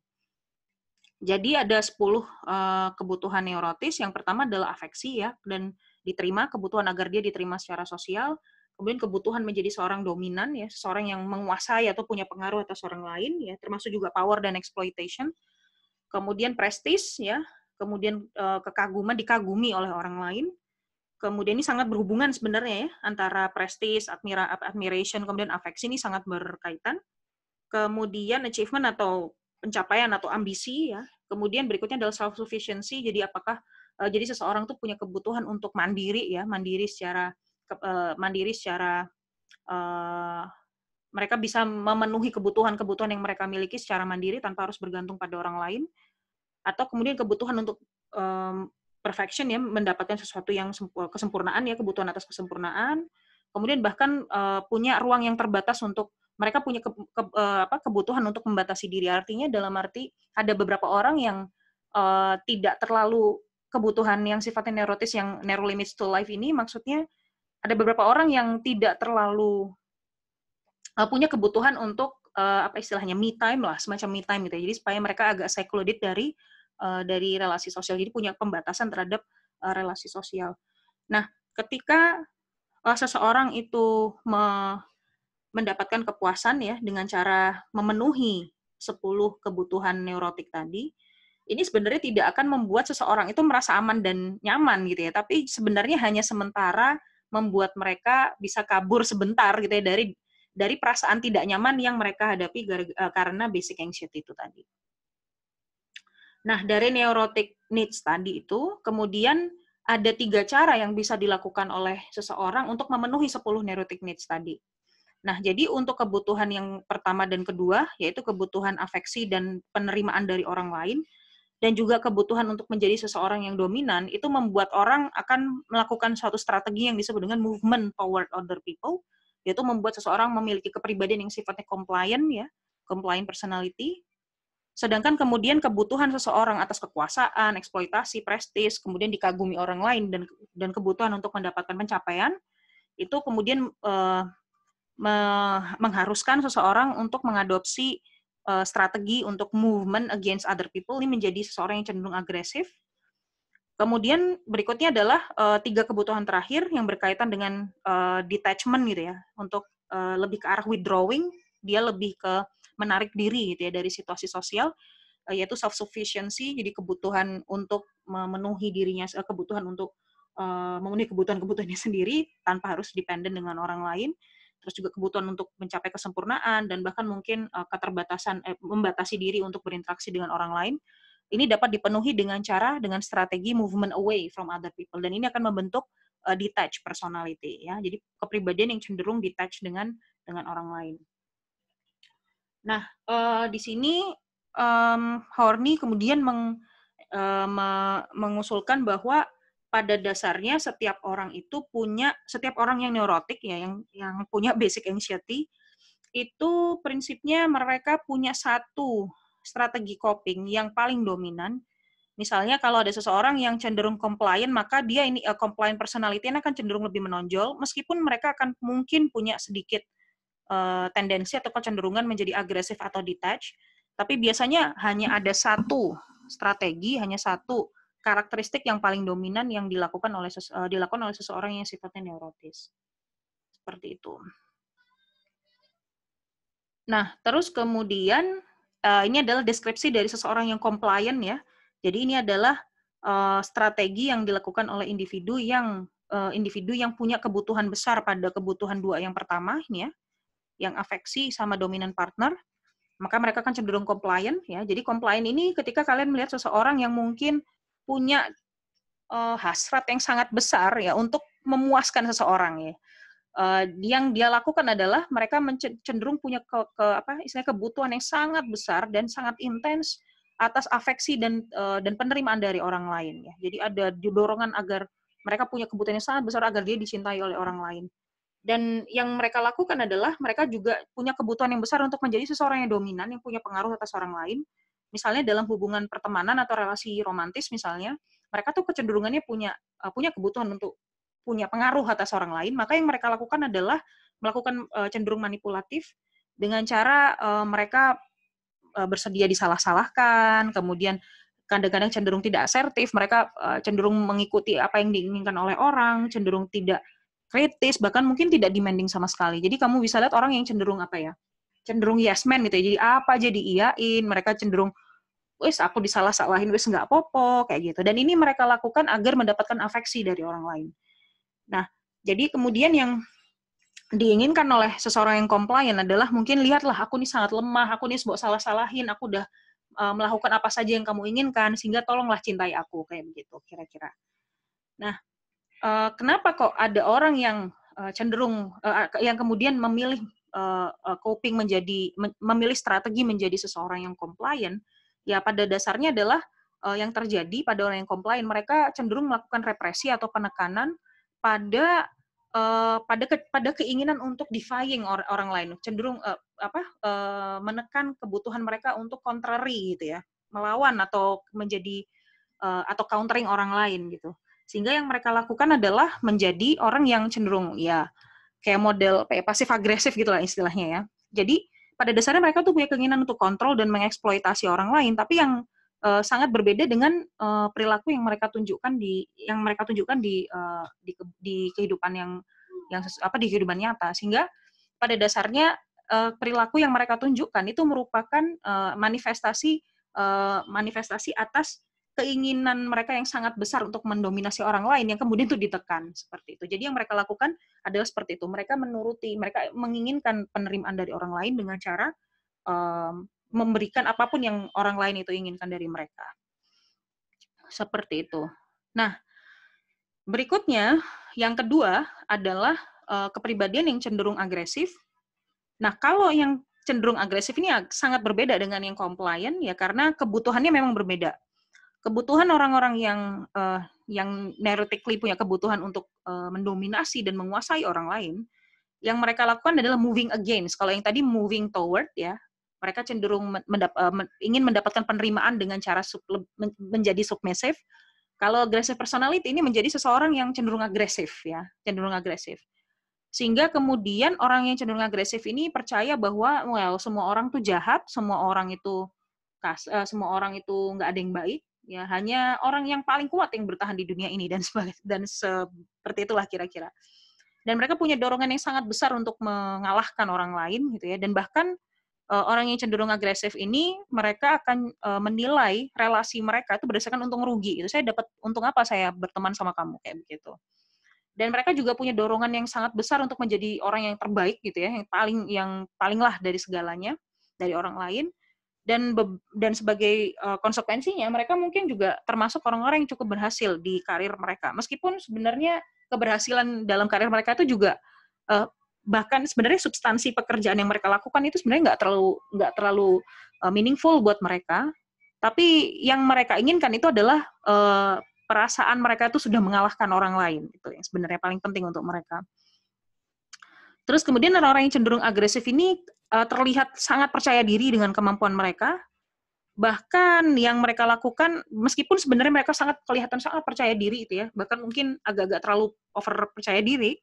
[SPEAKER 1] Jadi ada 10 eh, kebutuhan neurotis. Yang pertama adalah afeksi ya dan diterima kebutuhan agar dia diterima secara sosial, kemudian kebutuhan menjadi seorang dominan ya seorang yang menguasai atau punya pengaruh atas orang lain ya termasuk juga power dan exploitation kemudian prestis ya kemudian uh, kekaguman dikagumi oleh orang lain. Kemudian ini sangat berhubungan sebenarnya ya antara prestis, admira, admiration, kemudian afeksi ini sangat berkaitan. Kemudian achievement atau pencapaian atau ambisi ya. Kemudian berikutnya adalah self sufficiency. Jadi apakah uh, jadi seseorang tuh punya kebutuhan untuk mandiri ya, mandiri secara uh, mandiri secara uh, mereka bisa memenuhi kebutuhan-kebutuhan yang mereka miliki secara mandiri tanpa harus bergantung pada orang lain atau kemudian kebutuhan untuk um, perfection ya mendapatkan sesuatu yang kesempurnaan ya kebutuhan atas kesempurnaan kemudian bahkan uh, punya ruang yang terbatas untuk mereka punya ke, ke, uh, apa, kebutuhan untuk membatasi diri artinya dalam arti ada beberapa orang yang uh, tidak terlalu kebutuhan yang sifatnya neurotis yang narrow limits to life ini maksudnya ada beberapa orang yang tidak terlalu uh, punya kebutuhan untuk uh, apa istilahnya me time lah semacam me time gitu ya. jadi supaya mereka agak secluded dari uh, dari relasi sosial jadi punya pembatasan terhadap uh, relasi sosial nah ketika uh, seseorang itu me mendapatkan kepuasan ya dengan cara memenuhi 10 kebutuhan neurotik tadi ini sebenarnya tidak akan membuat seseorang itu merasa aman dan nyaman gitu ya tapi sebenarnya hanya sementara membuat mereka bisa kabur sebentar gitu ya dari dari perasaan tidak nyaman yang mereka hadapi e, karena basic anxiety itu tadi. Nah, dari neurotic needs tadi itu, kemudian ada tiga cara yang bisa dilakukan oleh seseorang untuk memenuhi 10 neurotic needs tadi. Nah, jadi untuk kebutuhan yang pertama dan kedua, yaitu kebutuhan afeksi dan penerimaan dari orang lain, dan juga kebutuhan untuk menjadi seseorang yang dominan, itu membuat orang akan melakukan suatu strategi yang disebut dengan movement toward other people, yaitu membuat seseorang memiliki kepribadian yang sifatnya compliant ya, compliant personality. Sedangkan kemudian kebutuhan seseorang atas kekuasaan, eksploitasi, prestis, kemudian dikagumi orang lain dan dan kebutuhan untuk mendapatkan pencapaian itu kemudian uh, me mengharuskan seseorang untuk mengadopsi uh, strategi untuk movement against other people ini menjadi seseorang yang cenderung agresif Kemudian berikutnya adalah uh, tiga kebutuhan terakhir yang berkaitan dengan uh, detachment gitu ya, untuk uh, lebih ke arah withdrawing, dia lebih ke menarik diri gitu ya dari situasi sosial, uh, yaitu self sufficiency, jadi kebutuhan untuk memenuhi dirinya, uh, kebutuhan untuk uh, memenuhi kebutuhan-kebutuhannya sendiri tanpa harus dependen dengan orang lain, terus juga kebutuhan untuk mencapai kesempurnaan dan bahkan mungkin uh, keterbatasan, eh, membatasi diri untuk berinteraksi dengan orang lain ini dapat dipenuhi dengan cara dengan strategi movement away from other people dan ini akan membentuk uh, eh, detached personality ya jadi kepribadian yang cenderung detached dengan dengan orang lain nah uh, di sini um, Horney kemudian meng, uh, me, mengusulkan bahwa pada dasarnya setiap orang itu punya setiap orang yang neurotik ya yang yang punya basic anxiety itu prinsipnya mereka punya satu strategi coping yang paling dominan. Misalnya kalau ada seseorang yang cenderung compliant, maka dia ini uh, compliant personality akan cenderung lebih menonjol, meskipun mereka akan mungkin punya sedikit uh, tendensi atau kecenderungan menjadi agresif atau detached. Tapi biasanya hanya ada satu strategi, hanya satu karakteristik yang paling dominan yang dilakukan oleh uh, dilakukan oleh seseorang yang sifatnya neurotis. Seperti itu. Nah, terus kemudian uh, ini adalah deskripsi dari seseorang yang compliant ya. Jadi ini adalah uh, strategi yang dilakukan oleh individu yang uh, individu yang punya kebutuhan besar pada kebutuhan dua yang pertama ini ya, yang afeksi sama dominan partner, maka mereka akan cenderung compliant ya. Jadi compliant ini ketika kalian melihat seseorang yang mungkin punya uh, hasrat yang sangat besar ya untuk memuaskan seseorang ya uh, yang dia lakukan adalah mereka cenderung punya ke, ke apa istilahnya kebutuhan yang sangat besar dan sangat intens atas afeksi dan uh, dan penerimaan dari orang lain ya. Jadi ada dorongan agar mereka punya kebutuhan yang sangat besar agar dia dicintai oleh orang lain. Dan yang mereka lakukan adalah mereka juga punya kebutuhan yang besar untuk menjadi seseorang yang dominan yang punya pengaruh atas orang lain. Misalnya dalam hubungan pertemanan atau relasi romantis misalnya, mereka tuh kecenderungannya punya uh, punya kebutuhan untuk punya pengaruh atas orang lain, maka yang mereka lakukan adalah melakukan uh, cenderung manipulatif dengan cara uh, mereka uh, bersedia disalah-salahkan, kemudian kadang-kadang cenderung tidak asertif, mereka uh, cenderung mengikuti apa yang diinginkan oleh orang, cenderung tidak kritis, bahkan mungkin tidak demanding sama sekali. Jadi kamu bisa lihat orang yang cenderung apa ya? Cenderung yes man gitu ya. Jadi apa jadi diiyain, mereka cenderung wes aku disalah-salahin wes nggak popo kayak gitu. Dan ini mereka lakukan agar mendapatkan afeksi dari orang lain. Nah, jadi kemudian yang diinginkan oleh seseorang yang komplain adalah mungkin lihatlah aku ini sangat lemah, aku ini sebuah salah-salahin, aku udah uh, melakukan apa saja yang kamu inginkan sehingga tolonglah cintai aku kayak begitu kira-kira. Nah, uh, kenapa kok ada orang yang uh, cenderung uh, yang kemudian memilih uh, coping menjadi memilih strategi menjadi seseorang yang komplain? Ya pada dasarnya adalah uh, yang terjadi pada orang yang komplain mereka cenderung melakukan represi atau penekanan pada uh, pada ke, pada keinginan untuk defying or, orang lain, cenderung uh, apa uh, menekan kebutuhan mereka untuk contrary gitu ya, melawan atau menjadi uh, atau countering orang lain gitu. Sehingga yang mereka lakukan adalah menjadi orang yang cenderung ya kayak model kayak pasif agresif gitulah istilahnya ya. Jadi pada dasarnya mereka tuh punya keinginan untuk kontrol dan mengeksploitasi orang lain, tapi yang uh, sangat berbeda dengan uh, perilaku yang mereka tunjukkan di yang mereka tunjukkan di uh, di, di kehidupan yang yang sesu, apa di kehidupan nyata sehingga pada dasarnya uh, perilaku yang mereka tunjukkan itu merupakan uh, manifestasi uh, manifestasi atas keinginan mereka yang sangat besar untuk mendominasi orang lain yang kemudian itu ditekan seperti itu. Jadi yang mereka lakukan adalah seperti itu. Mereka menuruti, mereka menginginkan penerimaan dari orang lain dengan cara um, memberikan apapun yang orang lain itu inginkan dari mereka. Seperti itu. Nah, berikutnya yang kedua adalah uh, kepribadian yang cenderung agresif. Nah, kalau yang cenderung agresif ini sangat berbeda dengan yang komplain ya karena kebutuhannya memang berbeda. Kebutuhan orang-orang yang uh, yang neurotically punya kebutuhan untuk uh, mendominasi dan menguasai orang lain, yang mereka lakukan adalah moving against. Kalau yang tadi moving toward ya, mereka cenderung mendap eh, ingin mendapatkan penerimaan dengan cara sub menjadi submissive. Kalau agresif personality ini menjadi seseorang yang cenderung agresif ya, cenderung agresif. Sehingga kemudian orang yang cenderung agresif ini percaya bahwa well semua orang tuh jahat, semua orang itu kas, uh, semua orang itu nggak ada yang baik, ya hanya orang yang paling kuat yang bertahan di dunia ini dan dan seperti itulah kira-kira. Dan mereka punya dorongan yang sangat besar untuk mengalahkan orang lain gitu ya dan bahkan Eh, orang yang cenderung agresif ini mereka akan uh, menilai relasi mereka itu berdasarkan untung rugi. Itu saya dapat untung apa saya berteman sama kamu kayak begitu. Dan mereka juga punya dorongan yang sangat besar untuk menjadi orang yang terbaik gitu ya, yang paling yang paling lah dari segalanya dari orang lain. Dan dan sebagai uh, konsekuensinya mereka mungkin juga termasuk orang-orang yang cukup berhasil di karir mereka. Meskipun sebenarnya keberhasilan dalam karir mereka itu juga uh, bahkan sebenarnya substansi pekerjaan yang mereka lakukan itu sebenarnya nggak terlalu nggak terlalu uh, meaningful buat mereka tapi yang mereka inginkan itu adalah uh, perasaan mereka itu sudah mengalahkan orang lain itu yang sebenarnya paling penting untuk mereka terus kemudian orang-orang yang cenderung agresif ini uh, terlihat sangat percaya diri dengan kemampuan mereka bahkan yang mereka lakukan meskipun sebenarnya mereka sangat kelihatan sangat percaya diri itu ya bahkan mungkin agak-agak terlalu over percaya diri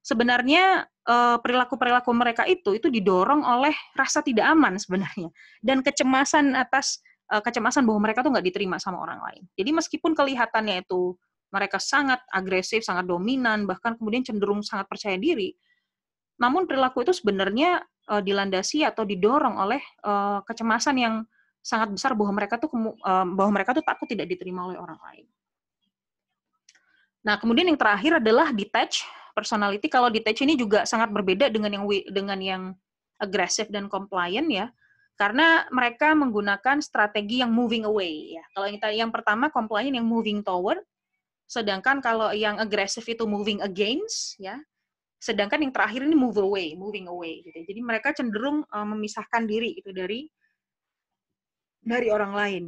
[SPEAKER 1] sebenarnya eh, perilaku-perilaku mereka itu itu didorong oleh rasa tidak aman sebenarnya dan kecemasan atas eh, kecemasan bahwa mereka tuh nggak diterima sama orang lain. Jadi meskipun kelihatannya itu mereka sangat agresif, sangat dominan, bahkan kemudian cenderung sangat percaya diri, namun perilaku itu sebenarnya eh, dilandasi atau didorong oleh kecemasan yang sangat besar bahwa mereka tuh bahwa mereka tuh takut tidak diterima oleh orang lain. Nah, kemudian yang terakhir adalah detach personality. Kalau detach ini juga sangat berbeda dengan yang dengan yang agresif dan compliant ya. Karena mereka menggunakan strategi yang moving away ya. Kalau yang pertama compliant yang moving toward, sedangkan kalau yang agresif itu moving against ya. Sedangkan yang terakhir ini move away, moving away gitu. Jadi mereka cenderung eh, memisahkan diri itu dari dari orang lain.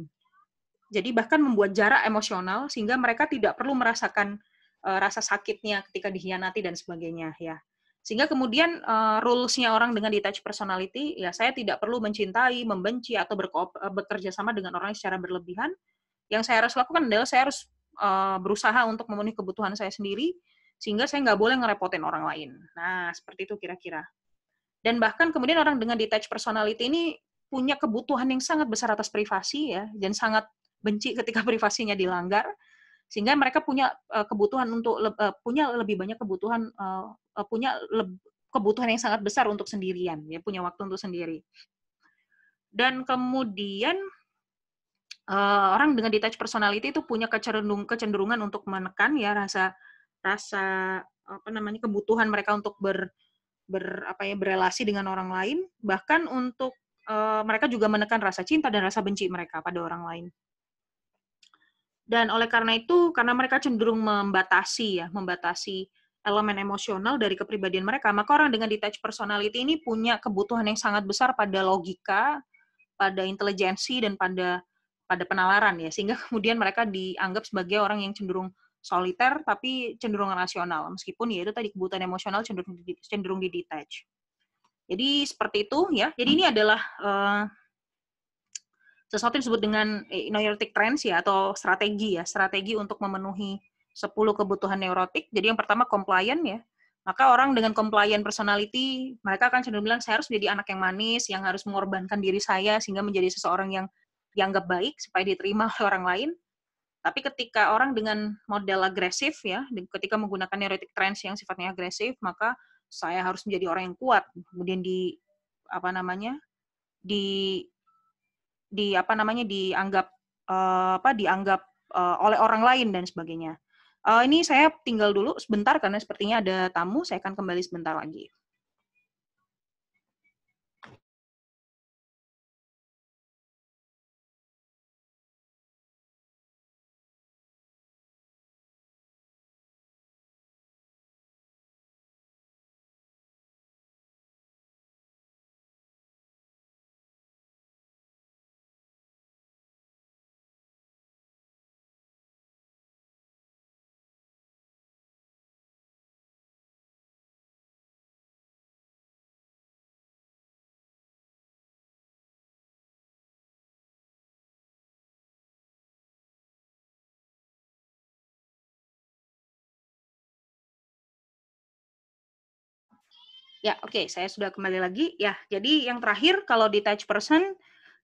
[SPEAKER 1] Jadi bahkan membuat jarak emosional sehingga mereka tidak perlu merasakan uh, rasa sakitnya ketika dikhianati dan sebagainya ya. Sehingga kemudian uh, rulesnya orang dengan detached personality ya saya tidak perlu mencintai, membenci atau eh, bekerja sama dengan orang secara berlebihan. Yang saya harus lakukan adalah saya harus uh, berusaha untuk memenuhi kebutuhan saya sendiri sehingga saya nggak boleh ngerepotin orang lain. Nah, seperti itu kira-kira. Dan bahkan kemudian orang dengan detached personality ini punya kebutuhan yang sangat besar atas privasi ya, dan sangat benci ketika privasinya dilanggar sehingga mereka punya eh, kebutuhan untuk eh, punya lebih banyak kebutuhan eh, punya kebutuhan yang sangat besar untuk sendirian ya punya waktu untuk sendiri dan kemudian orang dengan detached personality itu punya kecenderung kecenderungan untuk menekan ya rasa rasa apa namanya kebutuhan mereka untuk ber ber apa ya berelasi dengan orang lain bahkan untuk mereka juga menekan rasa cinta dan rasa benci mereka pada orang lain dan oleh karena itu, karena mereka cenderung membatasi ya, membatasi elemen emosional dari kepribadian mereka, maka orang dengan detached personality ini punya kebutuhan yang sangat besar pada logika, pada intelijensi dan pada pada penalaran ya, sehingga kemudian mereka dianggap sebagai orang yang cenderung soliter tapi cenderung rasional meskipun ya itu tadi kebutuhan emosional cenderung cenderung di detach. Jadi seperti itu ya. Jadi ini adalah uh, sesuatu yang disebut dengan neurotic trends ya atau strategi ya, strategi untuk memenuhi 10 kebutuhan neurotik. Jadi yang pertama compliant ya. Maka orang dengan compliant personality, mereka akan cenderung bilang saya harus menjadi anak yang manis, yang harus mengorbankan diri saya sehingga menjadi seseorang yang dianggap baik supaya diterima oleh orang lain. Tapi ketika orang dengan model agresif ya, ketika menggunakan neurotic trends yang sifatnya agresif, maka saya harus menjadi orang yang kuat. Kemudian di apa namanya? di di apa namanya dianggap uh, apa dianggap uh, oleh orang lain dan sebagainya. Uh, ini saya tinggal dulu sebentar karena sepertinya ada tamu, saya akan kembali sebentar lagi. Ya, oke, okay, saya sudah kembali lagi. Ya, jadi yang terakhir kalau detached person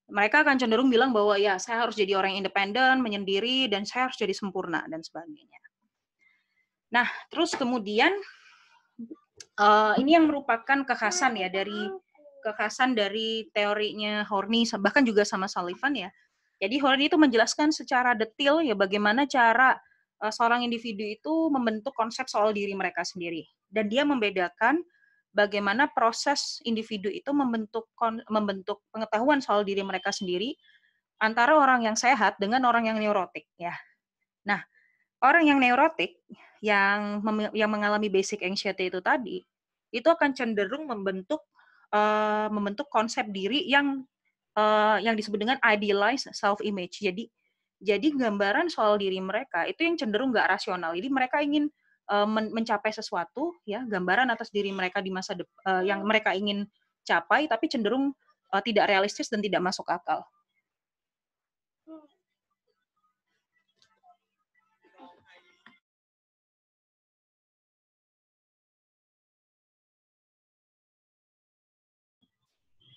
[SPEAKER 1] mereka akan cenderung bilang bahwa ya saya harus jadi orang independen, menyendiri dan saya harus jadi sempurna dan sebagainya. Nah, terus kemudian uh, ini yang merupakan kekhasan ya dari kekhasan dari teorinya Horney bahkan juga sama Sullivan ya. Jadi Horney itu menjelaskan secara detail ya bagaimana cara uh, seorang individu itu membentuk konsep soal diri mereka sendiri dan dia membedakan bagaimana proses individu itu membentuk membentuk pengetahuan soal diri mereka sendiri antara orang yang sehat dengan orang yang neurotik ya. Nah, orang yang neurotik yang yang mengalami basic anxiety itu tadi itu akan cenderung membentuk uh, membentuk konsep diri yang uh, yang disebut dengan idealized self image. Jadi jadi gambaran soal diri mereka itu yang cenderung nggak rasional. Jadi mereka ingin Eh, mencapai sesuatu ya gambaran atas diri mereka di masa depan eh, yang mereka ingin capai tapi cenderung eh, tidak realistis dan tidak masuk akal.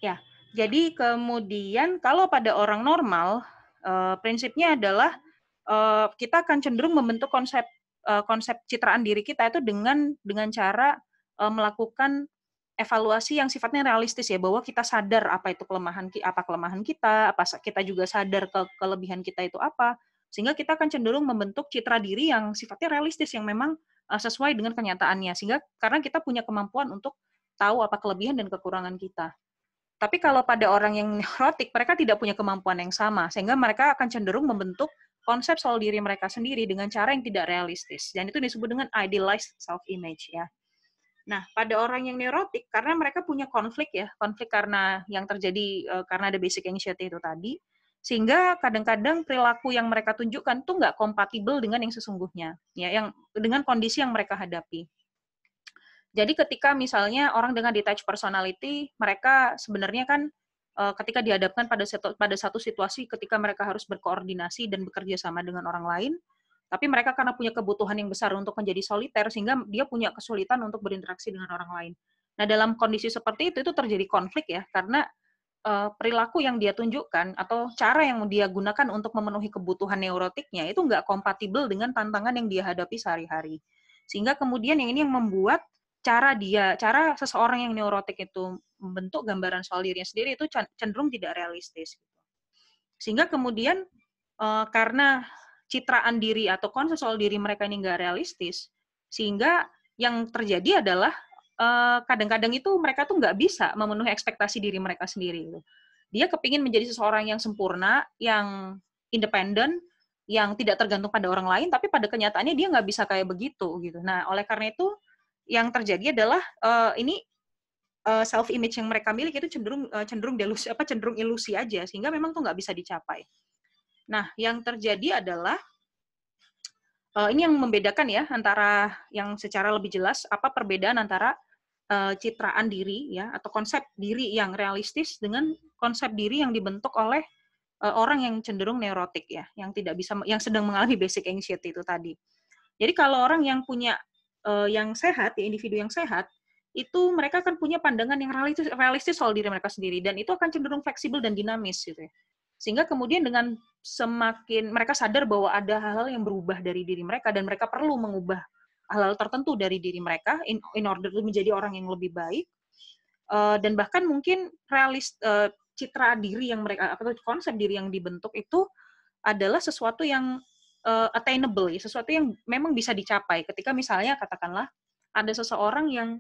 [SPEAKER 1] Ya, jadi kemudian kalau pada orang normal, prinsipnya adalah kita akan cenderung membentuk konsep Eh, konsep citraan diri kita itu dengan dengan cara eh, melakukan evaluasi yang sifatnya realistis ya bahwa kita sadar apa itu kelemahan apa kelemahan kita apa kita juga sadar ke kelebihan kita itu apa sehingga kita akan cenderung membentuk citra diri yang sifatnya realistis yang memang eh, sesuai dengan kenyataannya sehingga karena kita punya kemampuan untuk tahu apa kelebihan dan kekurangan kita tapi kalau pada orang yang neurotik mereka tidak punya kemampuan yang sama sehingga mereka akan cenderung membentuk konsep soal diri mereka sendiri dengan cara yang tidak realistis. Dan itu disebut dengan idealized self-image ya. Nah, pada orang yang neurotik, karena mereka punya konflik ya, konflik karena yang terjadi eh, karena ada basic anxiety itu tadi, sehingga kadang-kadang perilaku yang mereka tunjukkan tuh nggak kompatibel dengan yang sesungguhnya, ya, yang dengan kondisi yang mereka hadapi. Jadi ketika misalnya orang dengan detached personality, mereka sebenarnya kan Eh, ketika dihadapkan pada satu, pada satu situasi ketika mereka harus berkoordinasi dan bekerja sama dengan orang lain, tapi mereka karena punya kebutuhan yang besar untuk menjadi soliter sehingga dia punya kesulitan untuk berinteraksi dengan orang lain. Nah, dalam kondisi seperti itu itu terjadi konflik ya karena uh, perilaku yang dia tunjukkan atau cara yang dia gunakan untuk memenuhi kebutuhan neurotiknya itu nggak kompatibel dengan tantangan yang dia hadapi sehari-hari. Sehingga kemudian yang ini yang membuat cara dia, cara seseorang yang neurotik itu membentuk gambaran soal dirinya sendiri itu cenderung tidak realistis. Gitu. Sehingga kemudian eh, karena citraan diri atau konsep soal diri mereka ini nggak realistis, sehingga yang terjadi adalah eh, kadang-kadang itu mereka tuh nggak bisa memenuhi ekspektasi diri mereka sendiri. Gitu. Dia kepingin menjadi seseorang yang sempurna, yang independen, yang tidak tergantung pada orang lain, tapi pada kenyataannya dia nggak bisa kayak begitu gitu. Nah, oleh karena itu yang terjadi adalah uh, ini uh, eh, self image yang mereka miliki itu cenderung uh, cenderung delusi apa cenderung ilusi aja sehingga memang tuh nggak bisa dicapai. Nah, yang terjadi adalah uh, ini yang membedakan ya antara yang secara lebih jelas apa perbedaan antara uh, citraan diri ya atau konsep diri yang realistis dengan konsep diri yang dibentuk oleh uh, orang yang cenderung neurotik ya, yang tidak bisa yang sedang mengalami basic anxiety itu tadi. Jadi kalau orang yang punya uh, yang sehat, ya individu yang sehat, itu mereka akan punya pandangan yang realistis, realistis soal diri mereka sendiri dan itu akan cenderung fleksibel dan dinamis gitu ya. Sehingga kemudian dengan semakin mereka sadar bahwa ada hal-hal yang berubah dari diri mereka dan mereka perlu mengubah hal-hal tertentu dari diri mereka in, in order to menjadi orang yang lebih baik uh, dan bahkan mungkin realis uh, citra diri yang mereka atau konsep diri yang dibentuk itu adalah sesuatu yang uh, attainable ya, sesuatu yang memang bisa dicapai. Ketika misalnya katakanlah ada seseorang yang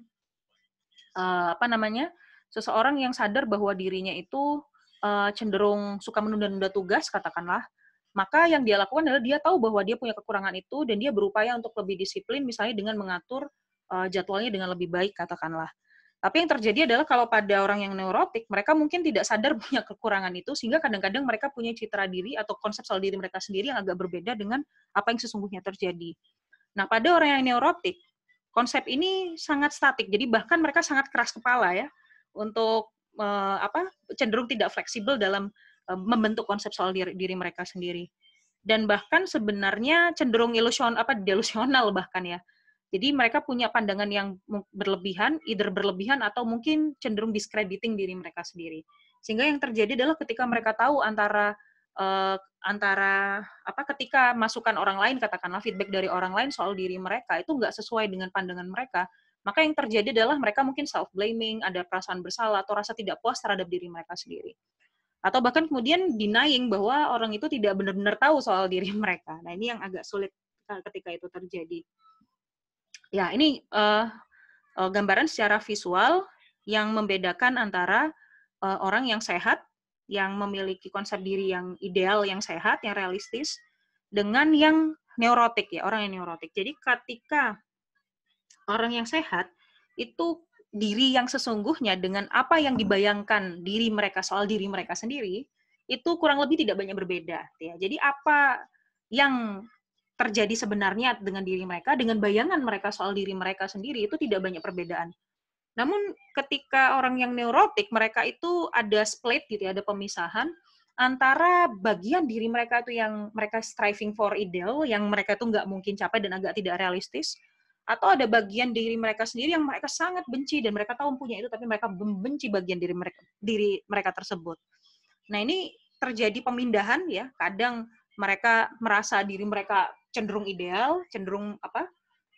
[SPEAKER 1] uh, apa namanya? seseorang yang sadar bahwa dirinya itu uh, cenderung suka menunda-nunda tugas katakanlah, maka yang dia lakukan adalah dia tahu bahwa dia punya kekurangan itu dan dia berupaya untuk lebih disiplin misalnya dengan mengatur uh, jadwalnya dengan lebih baik katakanlah. Tapi yang terjadi adalah kalau pada orang yang neurotik, mereka mungkin tidak sadar punya kekurangan itu, sehingga kadang-kadang mereka punya citra diri atau konsep soal diri mereka sendiri yang agak berbeda dengan apa yang sesungguhnya terjadi. Nah, pada orang yang neurotik, konsep ini sangat statik, jadi bahkan mereka sangat keras kepala ya untuk eh, apa cenderung tidak fleksibel dalam eh, membentuk konsep soal diri, diri mereka sendiri dan bahkan sebenarnya cenderung ilusion apa delusional bahkan ya jadi mereka punya pandangan yang berlebihan, either berlebihan atau mungkin cenderung discrediting diri mereka sendiri. Sehingga yang terjadi adalah ketika mereka tahu antara uh, antara apa ketika masukan orang lain katakanlah feedback dari orang lain soal diri mereka itu nggak sesuai dengan pandangan mereka, maka yang terjadi adalah mereka mungkin self blaming, ada perasaan bersalah atau rasa tidak puas terhadap diri mereka sendiri. Atau bahkan kemudian denying bahwa orang itu tidak benar-benar tahu soal diri mereka. Nah, ini yang agak sulit eh, ketika itu terjadi. Ya, ini uh, uh, gambaran secara visual yang membedakan antara uh, orang yang sehat, yang memiliki konsep diri yang ideal, yang sehat, yang realistis, dengan yang neurotik ya, orang yang neurotik. Jadi ketika orang yang sehat itu diri yang sesungguhnya dengan apa yang dibayangkan diri mereka soal diri mereka sendiri itu kurang lebih tidak banyak berbeda gitu ya. Jadi apa yang terjadi sebenarnya dengan diri mereka, dengan bayangan mereka soal diri mereka sendiri itu tidak banyak perbedaan. Namun ketika orang yang neurotik mereka itu ada split gitu ya, ada pemisahan antara bagian diri mereka itu yang mereka striving for ideal, yang mereka itu nggak mungkin capai dan agak tidak realistis, atau ada bagian diri mereka sendiri yang mereka sangat benci dan mereka tahu punya itu tapi mereka benci bagian diri mereka diri mereka tersebut. Nah ini terjadi pemindahan ya, kadang mereka merasa diri mereka cenderung ideal, cenderung apa?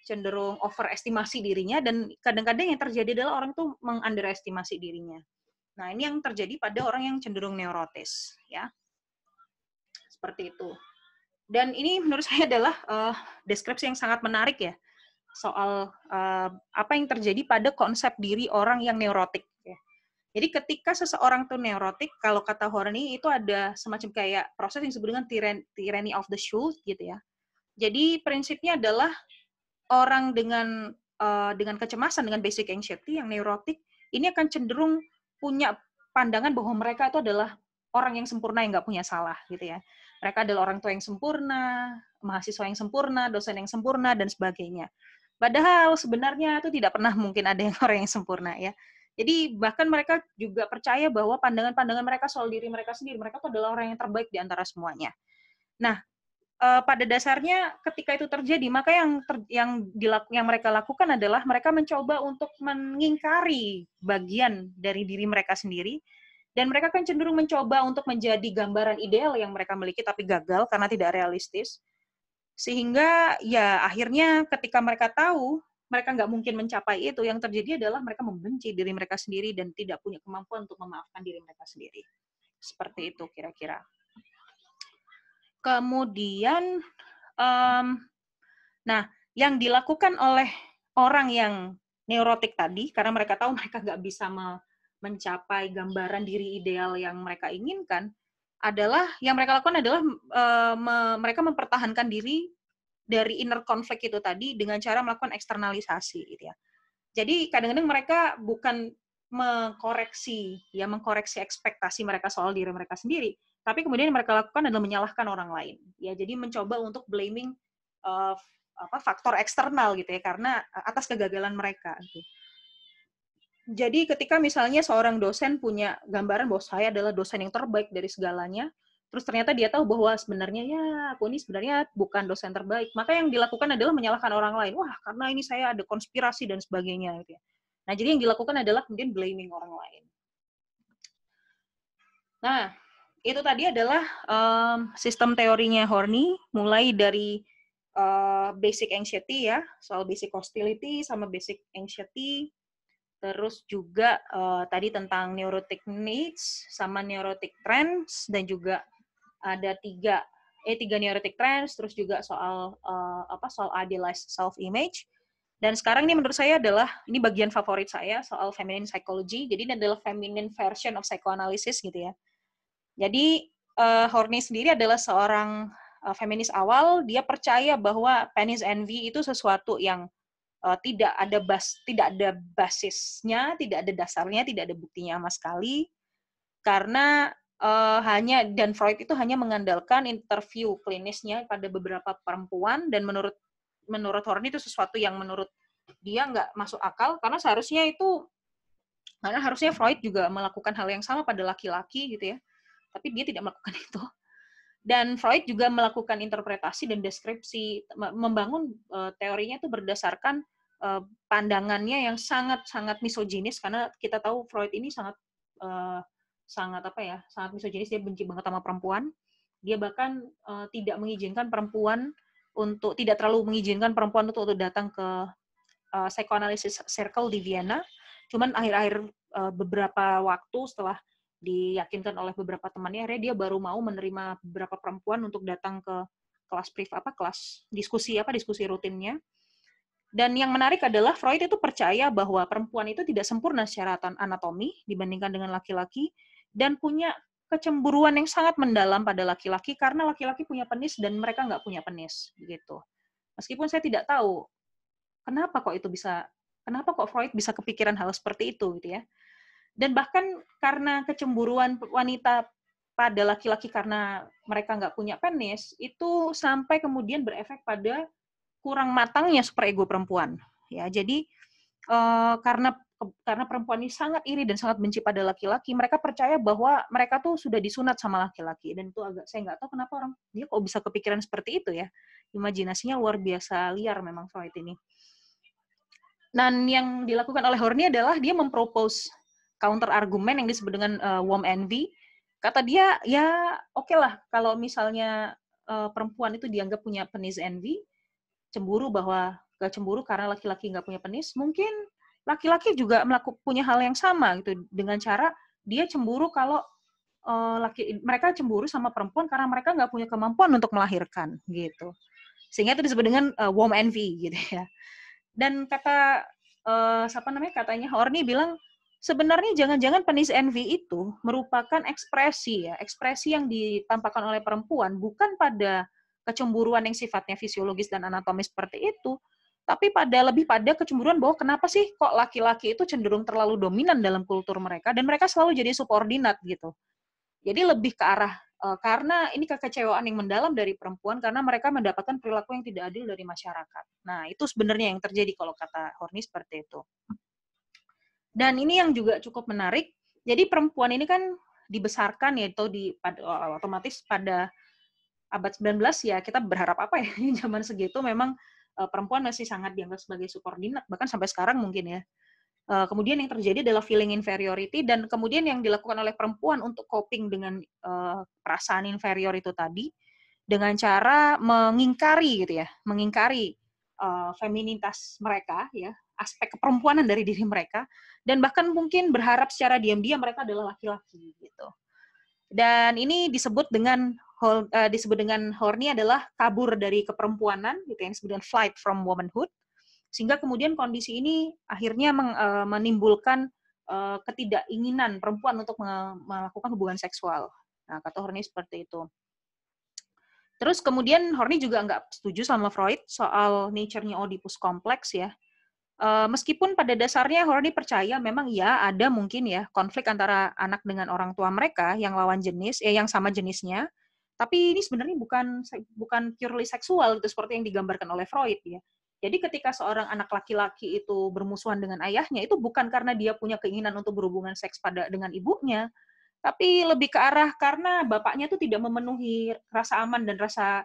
[SPEAKER 1] cenderung overestimasi dirinya dan kadang-kadang yang terjadi adalah orang tuh mengunderestimasi dirinya. Nah, ini yang terjadi pada orang yang cenderung neurotis, ya. Seperti itu. Dan ini menurut saya adalah uh, deskripsi yang sangat menarik ya soal uh, apa yang terjadi pada konsep diri orang yang neurotik. Ya. Jadi ketika seseorang tuh neurotik, kalau kata Horney itu ada semacam kayak proses yang disebut dengan tyranny of the shoe gitu ya jadi prinsipnya adalah orang dengan uh, dengan kecemasan dengan basic anxiety yang neurotik ini akan cenderung punya pandangan bahwa mereka itu adalah orang yang sempurna yang nggak punya salah gitu ya. Mereka adalah orang tua yang sempurna, mahasiswa yang sempurna, dosen yang sempurna dan sebagainya. Padahal sebenarnya itu tidak pernah mungkin ada yang orang yang sempurna ya. Jadi bahkan mereka juga percaya bahwa pandangan-pandangan mereka soal diri mereka sendiri, mereka itu adalah orang yang terbaik di antara semuanya. Nah, uh, pada dasarnya ketika itu terjadi maka yang ter, yang yang mereka lakukan adalah mereka mencoba untuk mengingkari bagian dari diri mereka sendiri dan mereka kan cenderung mencoba untuk menjadi gambaran ideal yang mereka miliki tapi gagal karena tidak realistis sehingga ya akhirnya ketika mereka tahu mereka nggak mungkin mencapai itu yang terjadi adalah mereka membenci diri mereka sendiri dan tidak punya kemampuan untuk memaafkan diri mereka sendiri seperti itu kira-kira kemudian um, nah yang dilakukan oleh orang yang neurotik tadi karena mereka tahu mereka nggak bisa mencapai gambaran diri ideal yang mereka inginkan adalah yang mereka lakukan adalah uh, mereka mempertahankan diri dari inner conflict itu tadi dengan cara melakukan eksternalisasi gitu ya. Jadi kadang-kadang mereka bukan mengkoreksi ya mengkoreksi ekspektasi mereka soal diri mereka sendiri, tapi kemudian yang mereka lakukan adalah menyalahkan orang lain ya jadi mencoba untuk blaming uh, apa faktor eksternal gitu ya karena eh, atas kegagalan mereka gitu. Jadi ketika misalnya seorang dosen punya gambaran bahwa saya adalah dosen yang terbaik dari segalanya, terus ternyata dia tahu bahwa sebenarnya ya aku ini sebenarnya bukan dosen terbaik, maka yang dilakukan adalah menyalahkan orang lain. Wah, karena ini saya ada konspirasi dan sebagainya gitu ya. Nah, jadi yang dilakukan adalah kemudian blaming orang lain. Nah, itu tadi adalah um, sistem teorinya Horney, mulai dari uh, basic anxiety ya, soal basic hostility sama basic anxiety, terus juga uh, tadi tentang neurotic needs sama neurotic trends dan juga ada tiga eh tiga neurotic trends, terus juga soal uh, apa soal idealized self image. Dan sekarang ini menurut saya adalah ini bagian favorit saya soal feminine psychology. Jadi ini adalah feminine version of psychoanalysis gitu ya. Jadi uh, eh, Horney sendiri adalah seorang uh, feminis awal, dia percaya bahwa penis envy itu sesuatu yang uh, tidak ada bas tidak ada basisnya, tidak ada dasarnya, tidak ada buktinya sama sekali karena uh, hanya dan Freud itu hanya mengandalkan interview klinisnya pada beberapa perempuan dan menurut menurut Horney itu sesuatu yang menurut dia nggak masuk akal karena seharusnya itu karena harusnya Freud juga melakukan hal yang sama pada laki-laki gitu ya tapi dia tidak melakukan itu. Dan Freud juga melakukan interpretasi dan deskripsi, membangun uh, teorinya itu berdasarkan uh, pandangannya yang sangat-sangat misoginis karena kita tahu Freud ini sangat uh, sangat apa ya, sangat misoginis dia benci banget sama perempuan. Dia bahkan uh, tidak mengizinkan perempuan untuk tidak terlalu mengizinkan perempuan untuk, untuk datang ke uh, psychoanalysis circle di Vienna. Cuman akhir-akhir uh, beberapa waktu setelah diyakinkan oleh beberapa temannya akhirnya dia baru mau menerima beberapa perempuan untuk datang ke kelas priv apa kelas diskusi apa diskusi rutinnya dan yang menarik adalah Freud itu percaya bahwa perempuan itu tidak sempurna secara anatomi dibandingkan dengan laki-laki dan punya kecemburuan yang sangat mendalam pada laki-laki karena laki-laki punya penis dan mereka nggak punya penis begitu. Meskipun saya tidak tahu kenapa kok itu bisa, kenapa kok Freud bisa kepikiran hal seperti itu gitu ya dan bahkan karena kecemburuan wanita pada laki-laki karena mereka nggak punya penis itu sampai kemudian berefek pada kurang matangnya super ego perempuan ya jadi uh, karena karena perempuan ini sangat iri dan sangat benci pada laki-laki mereka percaya bahwa mereka tuh sudah disunat sama laki-laki dan itu agak saya nggak tahu kenapa orang dia kok bisa kepikiran seperti itu ya imajinasinya luar biasa liar memang Freud ini dan yang dilakukan oleh Horney adalah dia mempropose counter argumen yang disebut dengan uh, warm envy. Kata dia, ya oke okay lah kalau misalnya uh, perempuan itu dianggap punya penis envy, cemburu bahwa gak cemburu karena laki-laki nggak punya penis, mungkin laki-laki juga melakukan punya hal yang sama gitu dengan cara dia cemburu kalau uh, laki mereka cemburu sama perempuan karena mereka nggak punya kemampuan untuk melahirkan gitu, sehingga itu disebut dengan uh, warm envy gitu ya. Dan kata uh, siapa namanya katanya Horny bilang sebenarnya jangan-jangan penis envy itu merupakan ekspresi ya, ekspresi yang ditampakkan oleh perempuan bukan pada kecemburuan yang sifatnya fisiologis dan anatomis seperti itu, tapi pada lebih pada kecemburuan bahwa kenapa sih kok laki-laki itu cenderung terlalu dominan dalam kultur mereka dan mereka selalu jadi subordinat gitu. Jadi lebih ke arah eh, karena ini kekecewaan yang mendalam dari perempuan karena mereka mendapatkan perilaku yang tidak adil dari masyarakat. Nah, itu sebenarnya yang terjadi kalau kata Horni seperti itu. Dan ini yang juga cukup menarik. Jadi perempuan ini kan dibesarkan yaitu di otomatis pada abad 19 ya kita berharap apa ya zaman segitu memang e, perempuan masih sangat dianggap sebagai subordinat bahkan sampai sekarang mungkin ya. E, kemudian yang terjadi adalah feeling inferiority dan kemudian yang dilakukan oleh perempuan untuk coping dengan e, perasaan inferior itu tadi dengan cara mengingkari gitu ya, mengingkari feminitas mereka ya, aspek keperempuanan dari diri mereka dan bahkan mungkin berharap secara diam-diam mereka adalah laki-laki gitu. Dan ini disebut dengan eh, disebut dengan horny adalah kabur dari keperempuanan gitu ya, yang disebut dengan flight from womanhood sehingga kemudian kondisi ini akhirnya eh, menimbulkan eh, ketidakinginan perempuan untuk melakukan hubungan seksual. Nah, kata horny seperti itu. Terus kemudian Horny juga nggak setuju sama Freud soal nature-nya Oedipus kompleks ya. Uh, meskipun pada dasarnya Horny percaya memang ya ada mungkin ya konflik antara anak dengan orang tua mereka yang lawan jenis, eh yang sama jenisnya, tapi ini sebenarnya bukan bukan purely seksual itu seperti yang digambarkan oleh Freud ya. Jadi ketika seorang anak laki-laki itu bermusuhan dengan ayahnya itu bukan karena dia punya keinginan untuk berhubungan seks pada dengan ibunya, tapi lebih ke arah karena bapaknya itu tidak memenuhi rasa aman dan rasa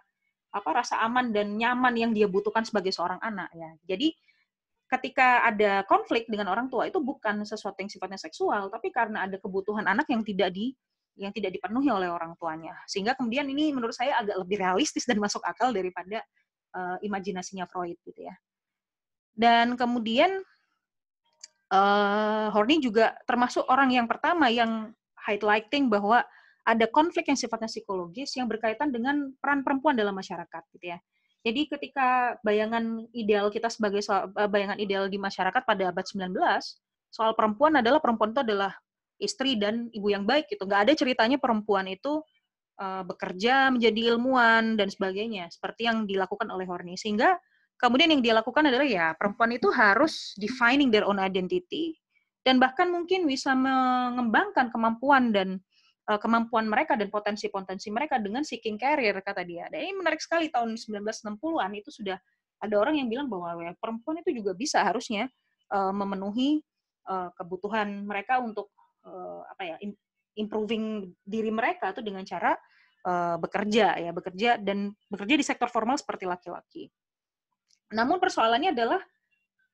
[SPEAKER 1] apa rasa aman dan nyaman yang dia butuhkan sebagai seorang anak ya. Jadi ketika ada konflik dengan orang tua itu bukan sesuatu yang sifatnya seksual, tapi karena ada kebutuhan anak yang tidak di yang tidak dipenuhi oleh orang tuanya. Sehingga kemudian ini menurut saya agak lebih realistis dan masuk akal daripada uh, imajinasinya Freud gitu ya. Dan kemudian uh, eh, Horney juga termasuk orang yang pertama yang highlighting bahwa ada konflik yang sifatnya psikologis yang berkaitan dengan peran perempuan dalam masyarakat gitu ya. Jadi ketika bayangan ideal kita sebagai soal, eh, bayangan ideal di masyarakat pada abad 19, soal perempuan adalah perempuan itu adalah istri dan ibu yang baik gitu. Nggak ada ceritanya perempuan itu uh, bekerja menjadi ilmuwan dan sebagainya seperti yang dilakukan oleh Horney. Sehingga kemudian yang dilakukan adalah ya perempuan itu harus defining their own identity dan bahkan mungkin bisa mengembangkan kemampuan dan Eh, kemampuan mereka dan potensi-potensi mereka dengan seeking career kata dia. Dan ini menarik sekali tahun 1960-an itu sudah ada orang yang bilang bahwa ya, perempuan itu juga bisa harusnya uh, memenuhi uh, kebutuhan mereka untuk uh, apa ya improving diri mereka tuh dengan cara uh, bekerja ya bekerja dan bekerja di sektor formal seperti laki-laki. Namun persoalannya adalah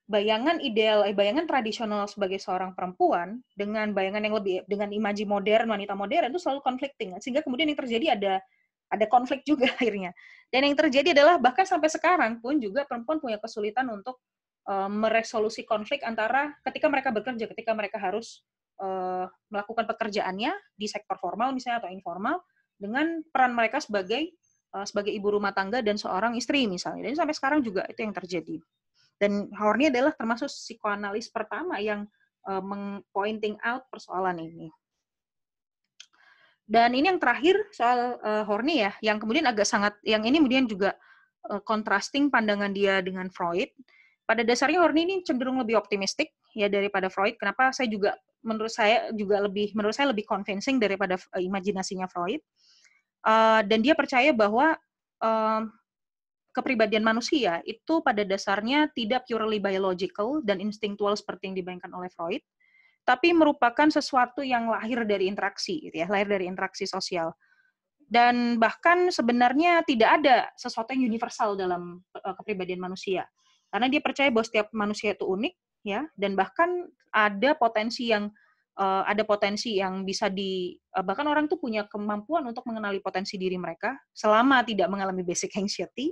[SPEAKER 1] bayangan ideal, eh, bayangan tradisional sebagai seorang perempuan dengan bayangan yang lebih dengan imaji modern wanita modern itu selalu conflicting sehingga kemudian yang terjadi ada ada konflik juga akhirnya. Dan yang terjadi adalah bahkan sampai sekarang pun juga perempuan punya kesulitan untuk uh, meresolusi konflik antara ketika mereka bekerja, ketika mereka harus uh, melakukan pekerjaannya di sektor formal misalnya atau informal dengan peran mereka sebagai uh, sebagai ibu rumah tangga dan seorang istri misalnya. Dan sampai sekarang juga itu yang terjadi. Dan Horney adalah termasuk psikoanalis pertama yang uh, meng-pointing out persoalan ini. Dan ini yang terakhir soal uh, eh, Horney ya, yang kemudian agak sangat, yang ini kemudian juga uh, contrasting pandangan dia dengan Freud. Pada dasarnya Horney ini cenderung lebih optimistik ya daripada Freud. Kenapa? Saya juga menurut saya juga lebih menurut saya lebih convincing daripada uh, imajinasinya Freud. Uh, dan dia percaya bahwa uh, kepribadian manusia itu pada dasarnya tidak purely biological dan instinctual seperti yang dibayangkan oleh Freud, tapi merupakan sesuatu yang lahir dari interaksi, gitu ya, lahir dari interaksi sosial. Dan bahkan sebenarnya tidak ada sesuatu yang universal dalam eh, kepribadian manusia, karena dia percaya bahwa setiap manusia itu unik, ya, dan bahkan ada potensi yang uh, ada potensi yang bisa di uh, bahkan orang tuh punya kemampuan untuk mengenali potensi diri mereka selama tidak mengalami basic anxiety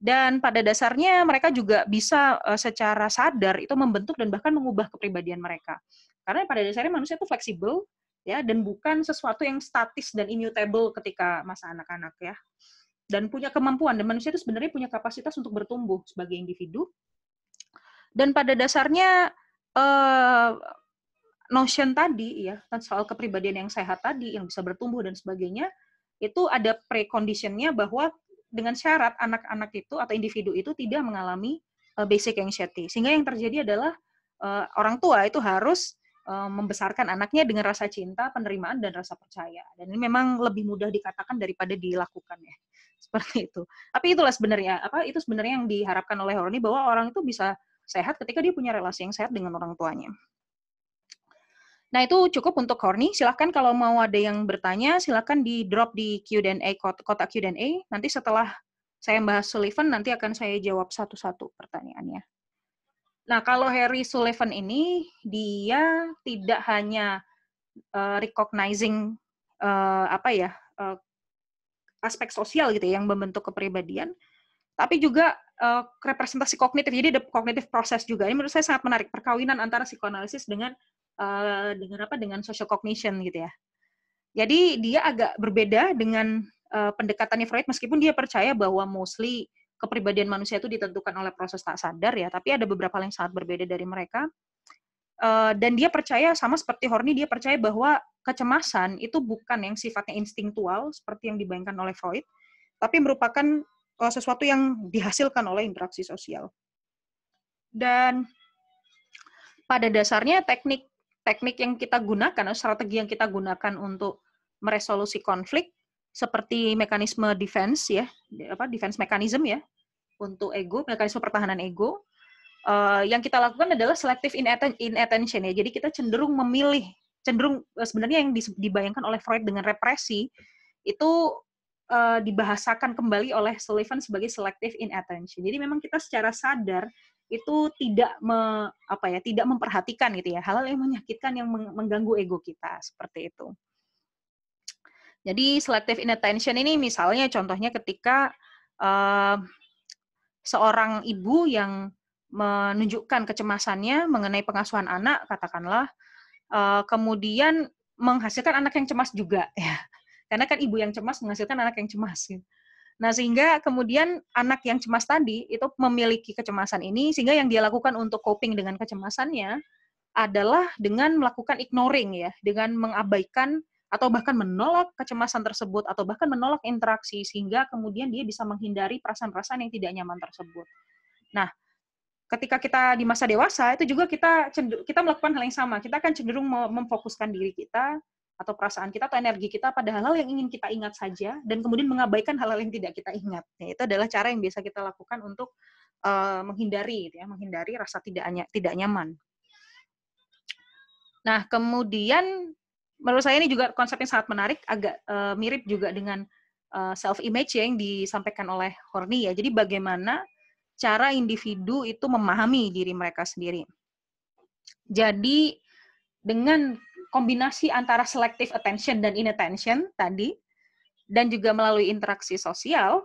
[SPEAKER 1] dan pada dasarnya mereka juga bisa eh, secara sadar itu membentuk dan bahkan mengubah kepribadian mereka. Karena pada dasarnya manusia itu fleksibel ya dan bukan sesuatu yang statis dan immutable ketika masa anak-anak ya. Dan punya kemampuan dan manusia itu sebenarnya punya kapasitas untuk bertumbuh sebagai individu. Dan pada dasarnya uh, notion tadi ya kan soal kepribadian yang sehat tadi yang bisa bertumbuh dan sebagainya itu ada preconditionnya bahwa dengan syarat anak-anak itu atau individu itu tidak mengalami uh, basic anxiety. Sehingga yang terjadi adalah uh, orang tua itu harus uh, membesarkan anaknya dengan rasa cinta, penerimaan dan rasa percaya. Dan ini memang lebih mudah dikatakan daripada dilakukan ya. Seperti itu. Tapi itulah sebenarnya apa itu sebenarnya yang diharapkan oleh ini bahwa orang itu bisa sehat ketika dia punya relasi yang sehat dengan orang tuanya. Nah, itu cukup untuk Corny. Silahkan kalau mau ada yang bertanya, silahkan di-drop di Q&A, kotak Q&A. Nanti setelah saya bahas Sullivan, nanti akan saya jawab satu-satu pertanyaannya. Nah, kalau Harry Sullivan ini, dia tidak hanya uh, recognizing uh, apa ya uh, aspek sosial gitu ya, yang membentuk kepribadian, tapi juga uh, representasi kognitif. Jadi ada kognitif proses juga. Ini menurut saya sangat menarik perkawinan antara psikoanalisis dengan Eh, dengan apa dengan social cognition gitu ya. Jadi dia agak berbeda dengan uh, pendekatannya Freud meskipun dia percaya bahwa mostly kepribadian manusia itu ditentukan oleh proses tak sadar ya, tapi ada beberapa hal yang sangat berbeda dari mereka. Uh, dan dia percaya sama seperti horney dia percaya bahwa kecemasan itu bukan yang sifatnya instingtual seperti yang dibayangkan oleh Freud, tapi merupakan uh, sesuatu yang dihasilkan oleh interaksi sosial. Dan pada dasarnya teknik teknik yang kita gunakan, strategi yang kita gunakan untuk meresolusi konflik seperti mekanisme defense ya, apa defense mechanism ya untuk ego, mekanisme pertahanan ego. Uh, yang kita lakukan adalah selective inattention ya. Jadi kita cenderung memilih, cenderung eh, sebenarnya yang dibayangkan oleh Freud dengan represi itu uh, dibahasakan kembali oleh Sullivan sebagai selective in attention. Jadi memang kita secara sadar itu tidak me, apa ya tidak memperhatikan gitu ya hal-hal yang menyakitkan yang mengganggu ego kita seperti itu. Jadi selective inattention ini misalnya contohnya ketika uh, seorang ibu yang menunjukkan kecemasannya mengenai pengasuhan anak katakanlah uh, kemudian menghasilkan anak yang cemas juga ya karena kan ibu yang cemas menghasilkan anak yang cemas gitu. Nah, sehingga kemudian anak yang cemas tadi itu memiliki kecemasan ini, sehingga yang dia lakukan untuk coping dengan kecemasannya adalah dengan melakukan ignoring ya, dengan mengabaikan atau bahkan menolak kecemasan tersebut atau bahkan menolak interaksi sehingga kemudian dia bisa menghindari perasaan-perasaan yang tidak nyaman tersebut. Nah, ketika kita di masa dewasa itu juga kita kita melakukan hal yang sama. Kita akan cenderung memfokuskan diri kita atau perasaan kita atau energi kita pada hal-hal yang ingin kita ingat saja dan kemudian mengabaikan hal-hal yang tidak kita ingat. Ya, itu adalah cara yang biasa kita lakukan untuk uh, menghindari, gitu ya, menghindari rasa tidak tidak nyaman. Nah, kemudian menurut saya ini juga konsep yang sangat menarik, agak uh, mirip juga dengan uh, eh, self image ya yang disampaikan oleh Horney ya. Jadi bagaimana cara individu itu memahami diri mereka sendiri. Jadi dengan kombinasi antara selective attention dan inattention tadi, dan juga melalui interaksi sosial,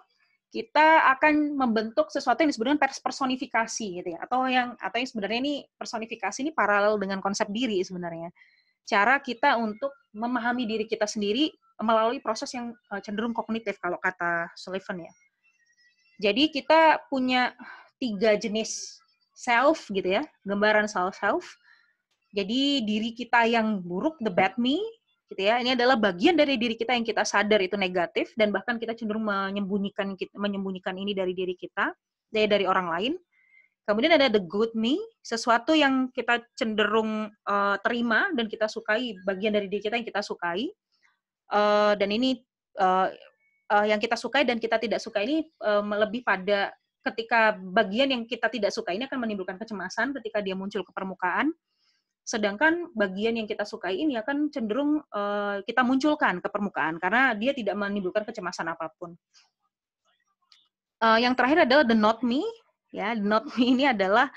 [SPEAKER 1] kita akan membentuk sesuatu yang disebut dengan personifikasi gitu ya atau yang atau yang sebenarnya ini personifikasi ini paralel dengan konsep diri sebenarnya cara kita untuk memahami diri kita sendiri melalui proses yang eh, cenderung kognitif kalau kata Sullivan ya jadi kita punya tiga jenis self gitu ya gambaran self self jadi diri kita yang buruk, the bad me, gitu ya. Ini adalah bagian dari diri kita yang kita sadar itu negatif dan bahkan kita cenderung menyembunyikan menyembunyikan ini dari diri kita, dari ya, dari orang lain. Kemudian ada the good me, sesuatu yang kita cenderung uh, terima dan kita sukai, bagian dari diri kita yang kita sukai. Uh, dan ini uh, uh, yang kita sukai dan kita tidak suka ini uh, lebih pada ketika bagian yang kita tidak suka ini akan menimbulkan kecemasan ketika dia muncul ke permukaan. Sedangkan bagian yang kita sukai ini akan cenderung uh, kita munculkan ke permukaan karena dia tidak menimbulkan kecemasan apapun. Uh, yang terakhir adalah the not me, ya the not me ini adalah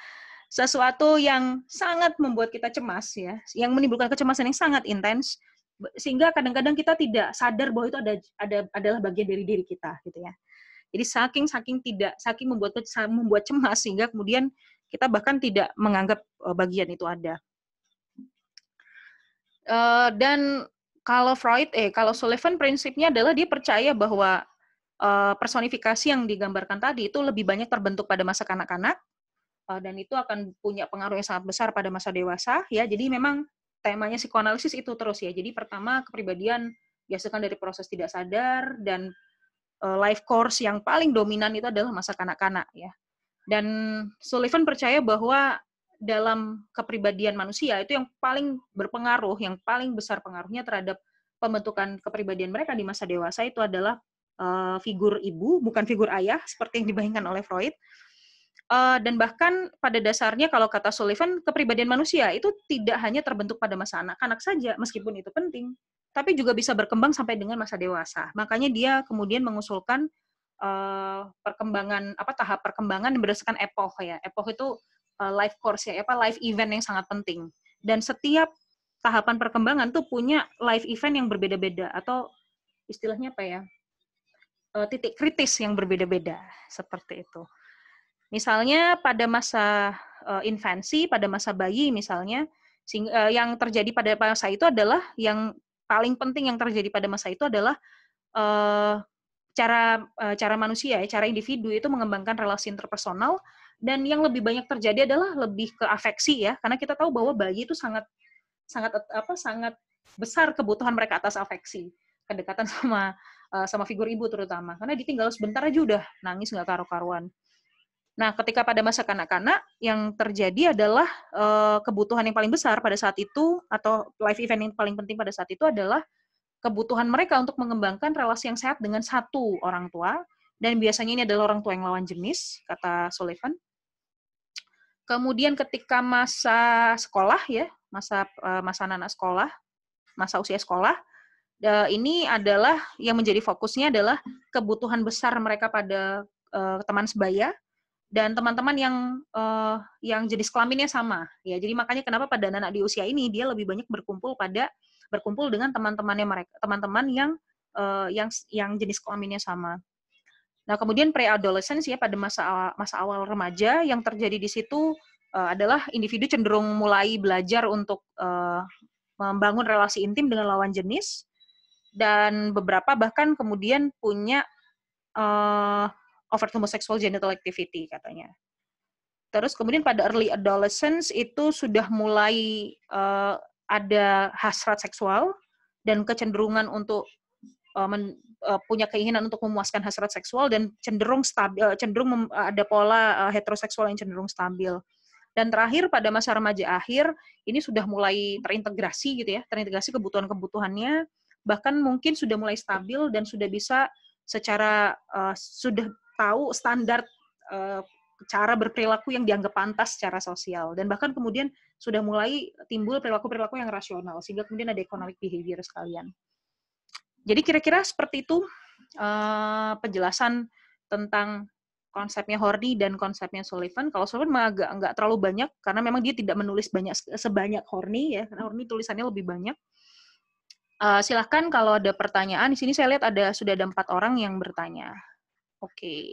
[SPEAKER 1] sesuatu yang sangat membuat kita cemas ya, yang menimbulkan kecemasan yang sangat intens sehingga kadang-kadang kita tidak sadar bahwa itu ada ada adalah bagian dari diri kita gitu ya. Jadi saking saking tidak saking membuat membuat cemas sehingga kemudian kita bahkan tidak menganggap eh, bagian itu ada. Eh, dan kalau Freud, eh kalau Sullivan prinsipnya adalah dia percaya bahwa uh, personifikasi yang digambarkan tadi itu lebih banyak terbentuk pada masa kanak-kanak uh, dan itu akan punya pengaruh yang sangat besar pada masa dewasa ya. Jadi memang temanya psikoanalisis itu terus ya. Jadi pertama kepribadian biasakan dari proses tidak sadar dan uh, life course yang paling dominan itu adalah masa kanak-kanak ya. Dan Sullivan percaya bahwa dalam kepribadian manusia itu yang paling berpengaruh, yang paling besar pengaruhnya terhadap pembentukan kepribadian mereka di masa dewasa itu adalah uh, figur ibu, bukan figur ayah seperti yang dibayangkan oleh Freud. Uh, dan bahkan pada dasarnya kalau kata Sullivan, kepribadian manusia itu tidak hanya terbentuk pada masa anak-anak saja, meskipun itu penting, tapi juga bisa berkembang sampai dengan masa dewasa. Makanya dia kemudian mengusulkan uh, perkembangan apa tahap perkembangan berdasarkan epoch ya. Epoch itu uh, eh, live course ya apa live event yang sangat penting dan setiap tahapan perkembangan tuh punya live event yang berbeda-beda atau istilahnya apa ya uh, titik kritis yang berbeda-beda seperti itu misalnya pada masa uh, infansi pada masa bayi misalnya sing, uh, yang terjadi pada masa itu adalah yang paling penting yang terjadi pada masa itu adalah uh, cara cara manusia ya cara individu itu mengembangkan relasi interpersonal dan yang lebih banyak terjadi adalah lebih ke afeksi ya karena kita tahu bahwa bayi itu sangat sangat apa sangat besar kebutuhan mereka atas afeksi kedekatan sama eh, sama figur ibu terutama karena ditinggal sebentar aja udah nangis nggak karu-karuan nah ketika pada masa kanak-kanak yang terjadi adalah eh, kebutuhan yang paling besar pada saat itu atau life event yang paling penting pada saat itu adalah kebutuhan mereka untuk mengembangkan relasi yang sehat dengan satu orang tua dan biasanya ini adalah orang tua yang lawan jenis kata Sullivan Kemudian ketika masa sekolah ya, masa eh, masa anak sekolah, masa usia sekolah, eh, ini adalah yang menjadi fokusnya adalah kebutuhan besar mereka pada eh, teman sebaya dan teman-teman yang yang jenis kelaminnya sama ya. Jadi makanya kenapa pada anak di usia ini dia lebih banyak berkumpul pada berkumpul dengan teman-temannya mereka, teman-teman yang yang yang jenis kelaminnya sama. Nah, kemudian pre-adolescence ya pada masa masa awal remaja yang terjadi di situ uh, adalah individu cenderung mulai belajar untuk uh, membangun relasi intim dengan lawan jenis dan beberapa bahkan kemudian punya uh, overt homosexual genital activity katanya. Terus kemudian pada early adolescence itu sudah mulai uh, ada hasrat seksual dan kecenderungan untuk uh, men uh, punya keinginan untuk memuaskan hasrat seksual dan cenderung stabil, eh, cenderung eh, ada pola uh, heteroseksual yang cenderung stabil. Dan terakhir pada masa remaja akhir ini sudah mulai terintegrasi gitu ya, terintegrasi kebutuhan-kebutuhannya bahkan mungkin sudah mulai stabil dan sudah bisa secara uh, sudah tahu standar uh, cara berperilaku yang dianggap pantas secara sosial dan bahkan kemudian sudah mulai timbul perilaku-perilaku yang rasional sehingga kemudian ada economic behavior sekalian. Jadi kira-kira seperti itu uh, penjelasan tentang konsepnya Horney dan konsepnya Sullivan. Kalau Sullivan agak nggak terlalu banyak karena memang dia tidak menulis banyak sebanyak Horney ya. Karena Horney tulisannya lebih banyak. Uh, silahkan kalau ada pertanyaan di sini saya lihat ada sudah ada empat orang yang bertanya. Oke. Okay.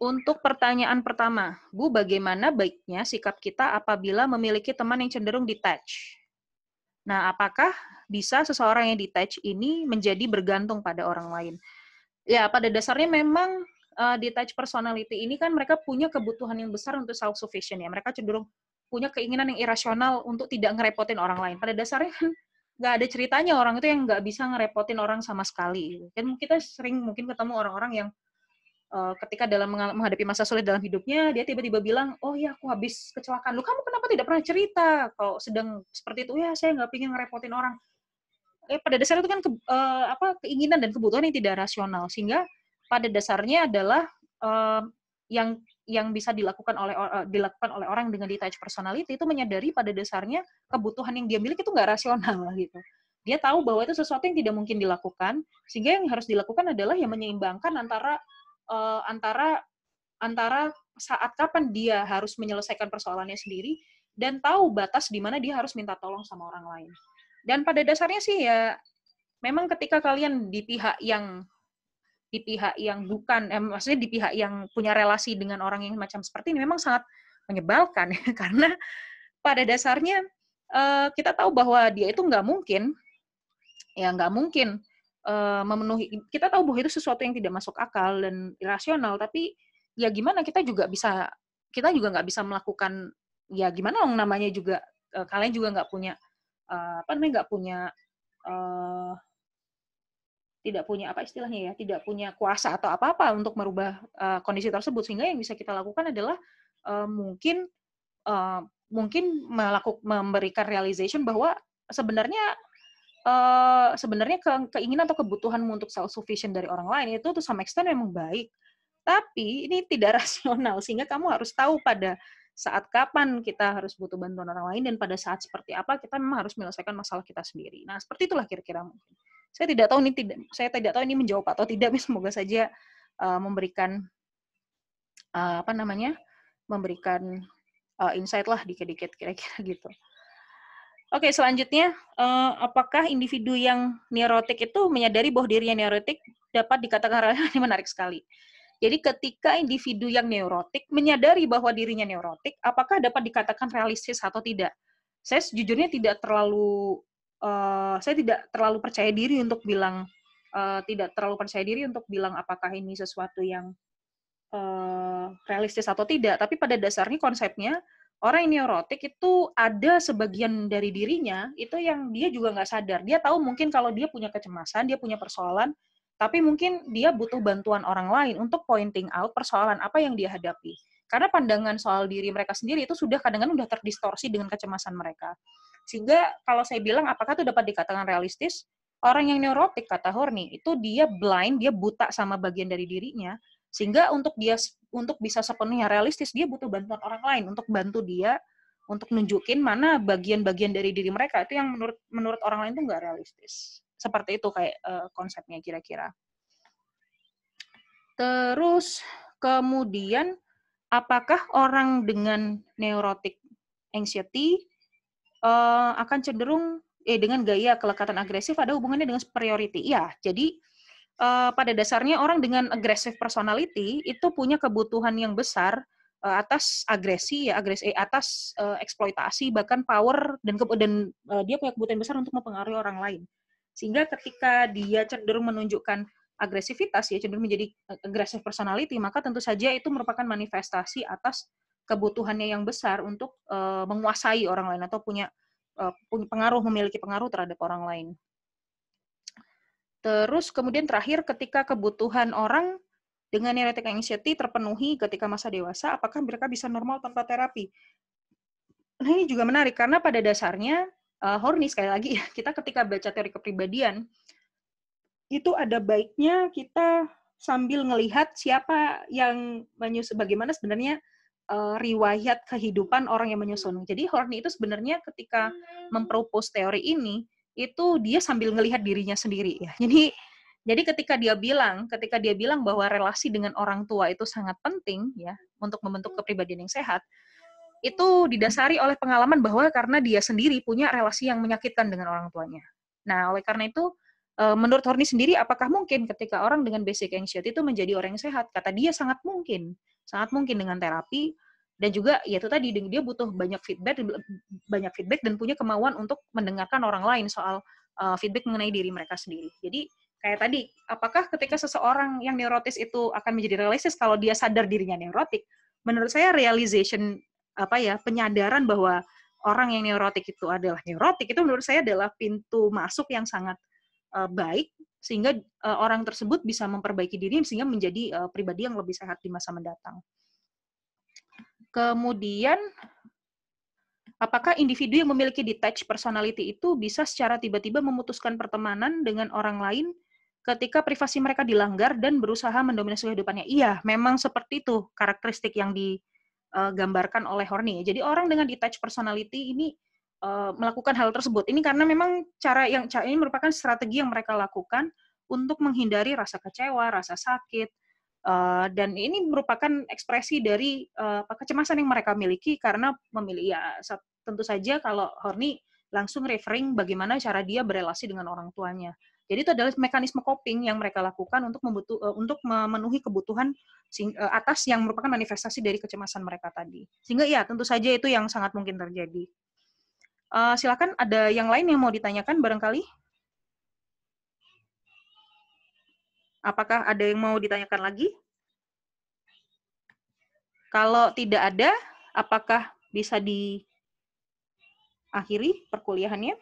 [SPEAKER 1] Untuk pertanyaan pertama, Bu, bagaimana baiknya sikap kita apabila memiliki teman yang cenderung detach? Nah, apakah bisa seseorang yang detach ini menjadi bergantung pada orang lain. Ya, pada dasarnya memang uh, detach personality ini kan mereka punya kebutuhan yang besar untuk self sufficient ya. Mereka cenderung punya keinginan yang irasional untuk tidak ngerepotin orang lain. Pada dasarnya kan nggak ada ceritanya orang itu yang nggak bisa ngerepotin orang sama sekali. Kan kita sering mungkin ketemu orang-orang yang eh, ketika dalam menghadapi masa sulit dalam hidupnya, dia tiba-tiba bilang, oh ya aku habis kecelakaan. Lu kamu kenapa tidak pernah cerita? Kalau sedang seperti itu, ya saya nggak pingin ngerepotin orang eh, pada dasarnya itu kan ke, eh, apa keinginan dan kebutuhan yang tidak rasional sehingga pada dasarnya adalah eh, yang yang bisa dilakukan oleh uh, dilakukan oleh orang dengan detached personality itu menyadari pada dasarnya kebutuhan yang dia miliki itu nggak rasional gitu. Dia tahu bahwa itu sesuatu yang tidak mungkin dilakukan, sehingga yang harus dilakukan adalah yang menyeimbangkan antara uh, antara antara saat kapan dia harus menyelesaikan persoalannya sendiri dan tahu batas di mana dia harus minta tolong sama orang lain. Dan pada dasarnya sih ya memang ketika kalian di pihak yang di pihak yang bukan eh, maksudnya di pihak yang punya relasi dengan orang yang macam seperti ini memang sangat menyebalkan ya. karena pada dasarnya uh, kita tahu bahwa dia itu nggak mungkin ya nggak mungkin uh, memenuhi kita tahu bahwa itu sesuatu yang tidak masuk akal dan irasional tapi ya gimana kita juga bisa kita juga nggak bisa melakukan ya gimana dong namanya juga uh, kalian juga nggak punya uh, apa namanya nggak punya uh, tidak punya apa istilahnya ya, tidak punya kuasa atau apa-apa untuk merubah uh, kondisi tersebut sehingga yang bisa kita lakukan adalah uh, mungkin uh, mungkin melakukan memberikan realization bahwa sebenarnya uh, sebenarnya ke, keinginan atau kebutuhanmu untuk self sufficient dari orang lain itu tuh sama extent memang baik. Tapi ini tidak rasional sehingga kamu harus tahu pada saat kapan kita harus butuh bantuan orang lain dan pada saat seperti apa kita memang harus menyelesaikan masalah kita sendiri. Nah, seperti itulah kira-kira mungkin. Saya tidak tahu ini tidak saya tidak tahu ini menjawab atau tidak, semoga saja uh, memberikan uh, apa namanya? memberikan uh, insight lah dikit-dikit kira-kira gitu. Oke, selanjutnya, uh, apakah individu yang neurotik itu menyadari bahwa dirinya neurotik dapat dikatakan Ini menarik sekali. Jadi ketika individu yang neurotik menyadari bahwa dirinya neurotik, apakah dapat dikatakan realistis atau tidak? Saya sejujurnya tidak terlalu uh, saya tidak terlalu percaya diri untuk bilang uh, tidak terlalu percaya diri untuk bilang apakah ini sesuatu yang uh, realistis atau tidak. Tapi pada dasarnya konsepnya orang yang neurotik itu ada sebagian dari dirinya itu yang dia juga nggak sadar. Dia tahu mungkin kalau dia punya kecemasan, dia punya persoalan, tapi mungkin dia butuh bantuan orang lain untuk pointing out persoalan apa yang dia hadapi. Karena pandangan soal diri mereka sendiri itu sudah kadang-kadang sudah terdistorsi dengan kecemasan mereka. Sehingga kalau saya bilang apakah itu dapat dikatakan realistis? Orang yang neurotik kata Horny itu dia blind, dia buta sama bagian dari dirinya sehingga untuk dia untuk bisa sepenuhnya realistis dia butuh bantuan orang lain untuk bantu dia untuk nunjukin mana bagian-bagian dari diri mereka itu yang menurut menurut orang lain itu nggak realistis seperti itu kayak uh, konsepnya kira-kira. Terus kemudian apakah orang dengan neurotik anxiety uh, akan cenderung eh dengan gaya kelekatan agresif ada hubungannya dengan superiority? Iya, jadi uh, pada dasarnya orang dengan agresif personality itu punya kebutuhan yang besar uh, atas agresi ya agresi eh, atas uh, eksploitasi bahkan power dan dan uh, dia punya kebutuhan besar untuk mempengaruhi orang lain sehingga ketika dia cenderung menunjukkan agresivitas, ya cenderung menjadi eh, agresif personality, maka tentu saja itu merupakan manifestasi atas kebutuhannya yang besar untuk uh, menguasai orang lain atau punya uh, pengaruh, memiliki pengaruh terhadap orang lain. Terus kemudian terakhir ketika kebutuhan orang dengan neurotic anxiety terpenuhi ketika masa dewasa, apakah mereka bisa normal tanpa terapi? Nah, ini juga menarik karena pada dasarnya uh, horny sekali lagi kita ketika baca teori kepribadian itu ada baiknya kita sambil melihat siapa yang menyusun bagaimana sebenarnya uh, riwayat kehidupan orang yang menyusun. Jadi horny itu sebenarnya ketika mempropos teori ini itu dia sambil melihat dirinya sendiri ya. Jadi jadi ketika dia bilang, ketika dia bilang bahwa relasi dengan orang tua itu sangat penting ya untuk membentuk kepribadian yang sehat, itu didasari oleh pengalaman bahwa karena dia sendiri punya relasi yang menyakitkan dengan orang tuanya. Nah, oleh karena itu, eh, menurut Horni sendiri, apakah mungkin ketika orang dengan basic anxiety itu menjadi orang yang sehat? Kata dia sangat mungkin, sangat mungkin dengan terapi dan juga ya itu tadi dia butuh banyak feedback, banyak feedback dan punya kemauan untuk mendengarkan orang lain soal eh, feedback mengenai diri mereka sendiri. Jadi kayak tadi, apakah ketika seseorang yang neurotis itu akan menjadi realistis kalau dia sadar dirinya neurotik? Menurut saya realization apa ya penyadaran bahwa orang yang neurotik itu adalah neurotik itu menurut saya adalah pintu masuk yang sangat eh, baik sehingga eh, orang tersebut bisa memperbaiki diri sehingga menjadi eh, pribadi yang lebih sehat di masa mendatang. Kemudian apakah individu yang memiliki detached personality itu bisa secara tiba-tiba memutuskan pertemanan dengan orang lain ketika privasi mereka dilanggar dan berusaha mendominasi kehidupannya? Iya, memang seperti itu karakteristik yang di uh, gambarkan oleh Horny. Jadi orang dengan detached personality ini eh, melakukan hal tersebut. Ini karena memang cara yang ini merupakan strategi yang mereka lakukan untuk menghindari rasa kecewa, rasa sakit, eh, dan ini merupakan ekspresi dari kecemasan yang mereka miliki karena memilih ya tentu saja kalau Horny langsung referring bagaimana cara dia berelasi dengan orang tuanya. Jadi itu adalah mekanisme coping yang mereka lakukan untuk membutuh eh, uh, untuk memenuhi kebutuhan sing, uh, atas yang merupakan manifestasi dari kecemasan mereka tadi. Sehingga ya tentu saja itu yang sangat mungkin terjadi. Uh, silakan ada yang lain yang mau ditanyakan barangkali? Apakah ada yang mau ditanyakan lagi? Kalau tidak ada, apakah bisa diakhiri perkuliahannya?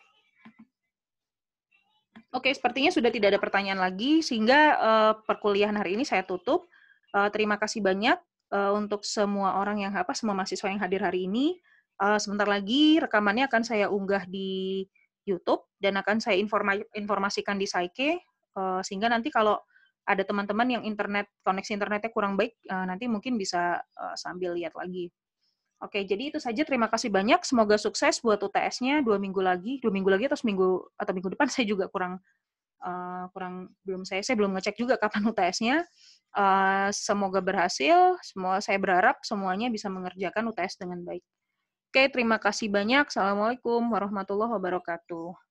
[SPEAKER 1] Oke, sepertinya sudah tidak ada pertanyaan lagi, sehingga uh, perkuliahan hari ini saya tutup. Uh, terima kasih banyak uh, untuk semua orang yang apa, semua mahasiswa yang hadir hari ini. Uh, sebentar lagi rekamannya akan saya unggah di YouTube dan akan saya informa informasikan di Saike, uh, sehingga nanti kalau ada teman-teman yang internet koneksi internetnya kurang baik, uh, nanti mungkin bisa uh, sambil lihat lagi. Oke, jadi itu saja. Terima kasih banyak. Semoga sukses buat UTS-nya dua minggu lagi, dua minggu lagi atau seminggu atau minggu depan. Saya juga kurang uh, kurang belum saya saya belum ngecek juga kapan UTS-nya. Uh, eh, semoga berhasil. Semua saya berharap semuanya bisa mengerjakan UTS dengan baik. Oke, terima kasih banyak. Assalamualaikum warahmatullahi wabarakatuh.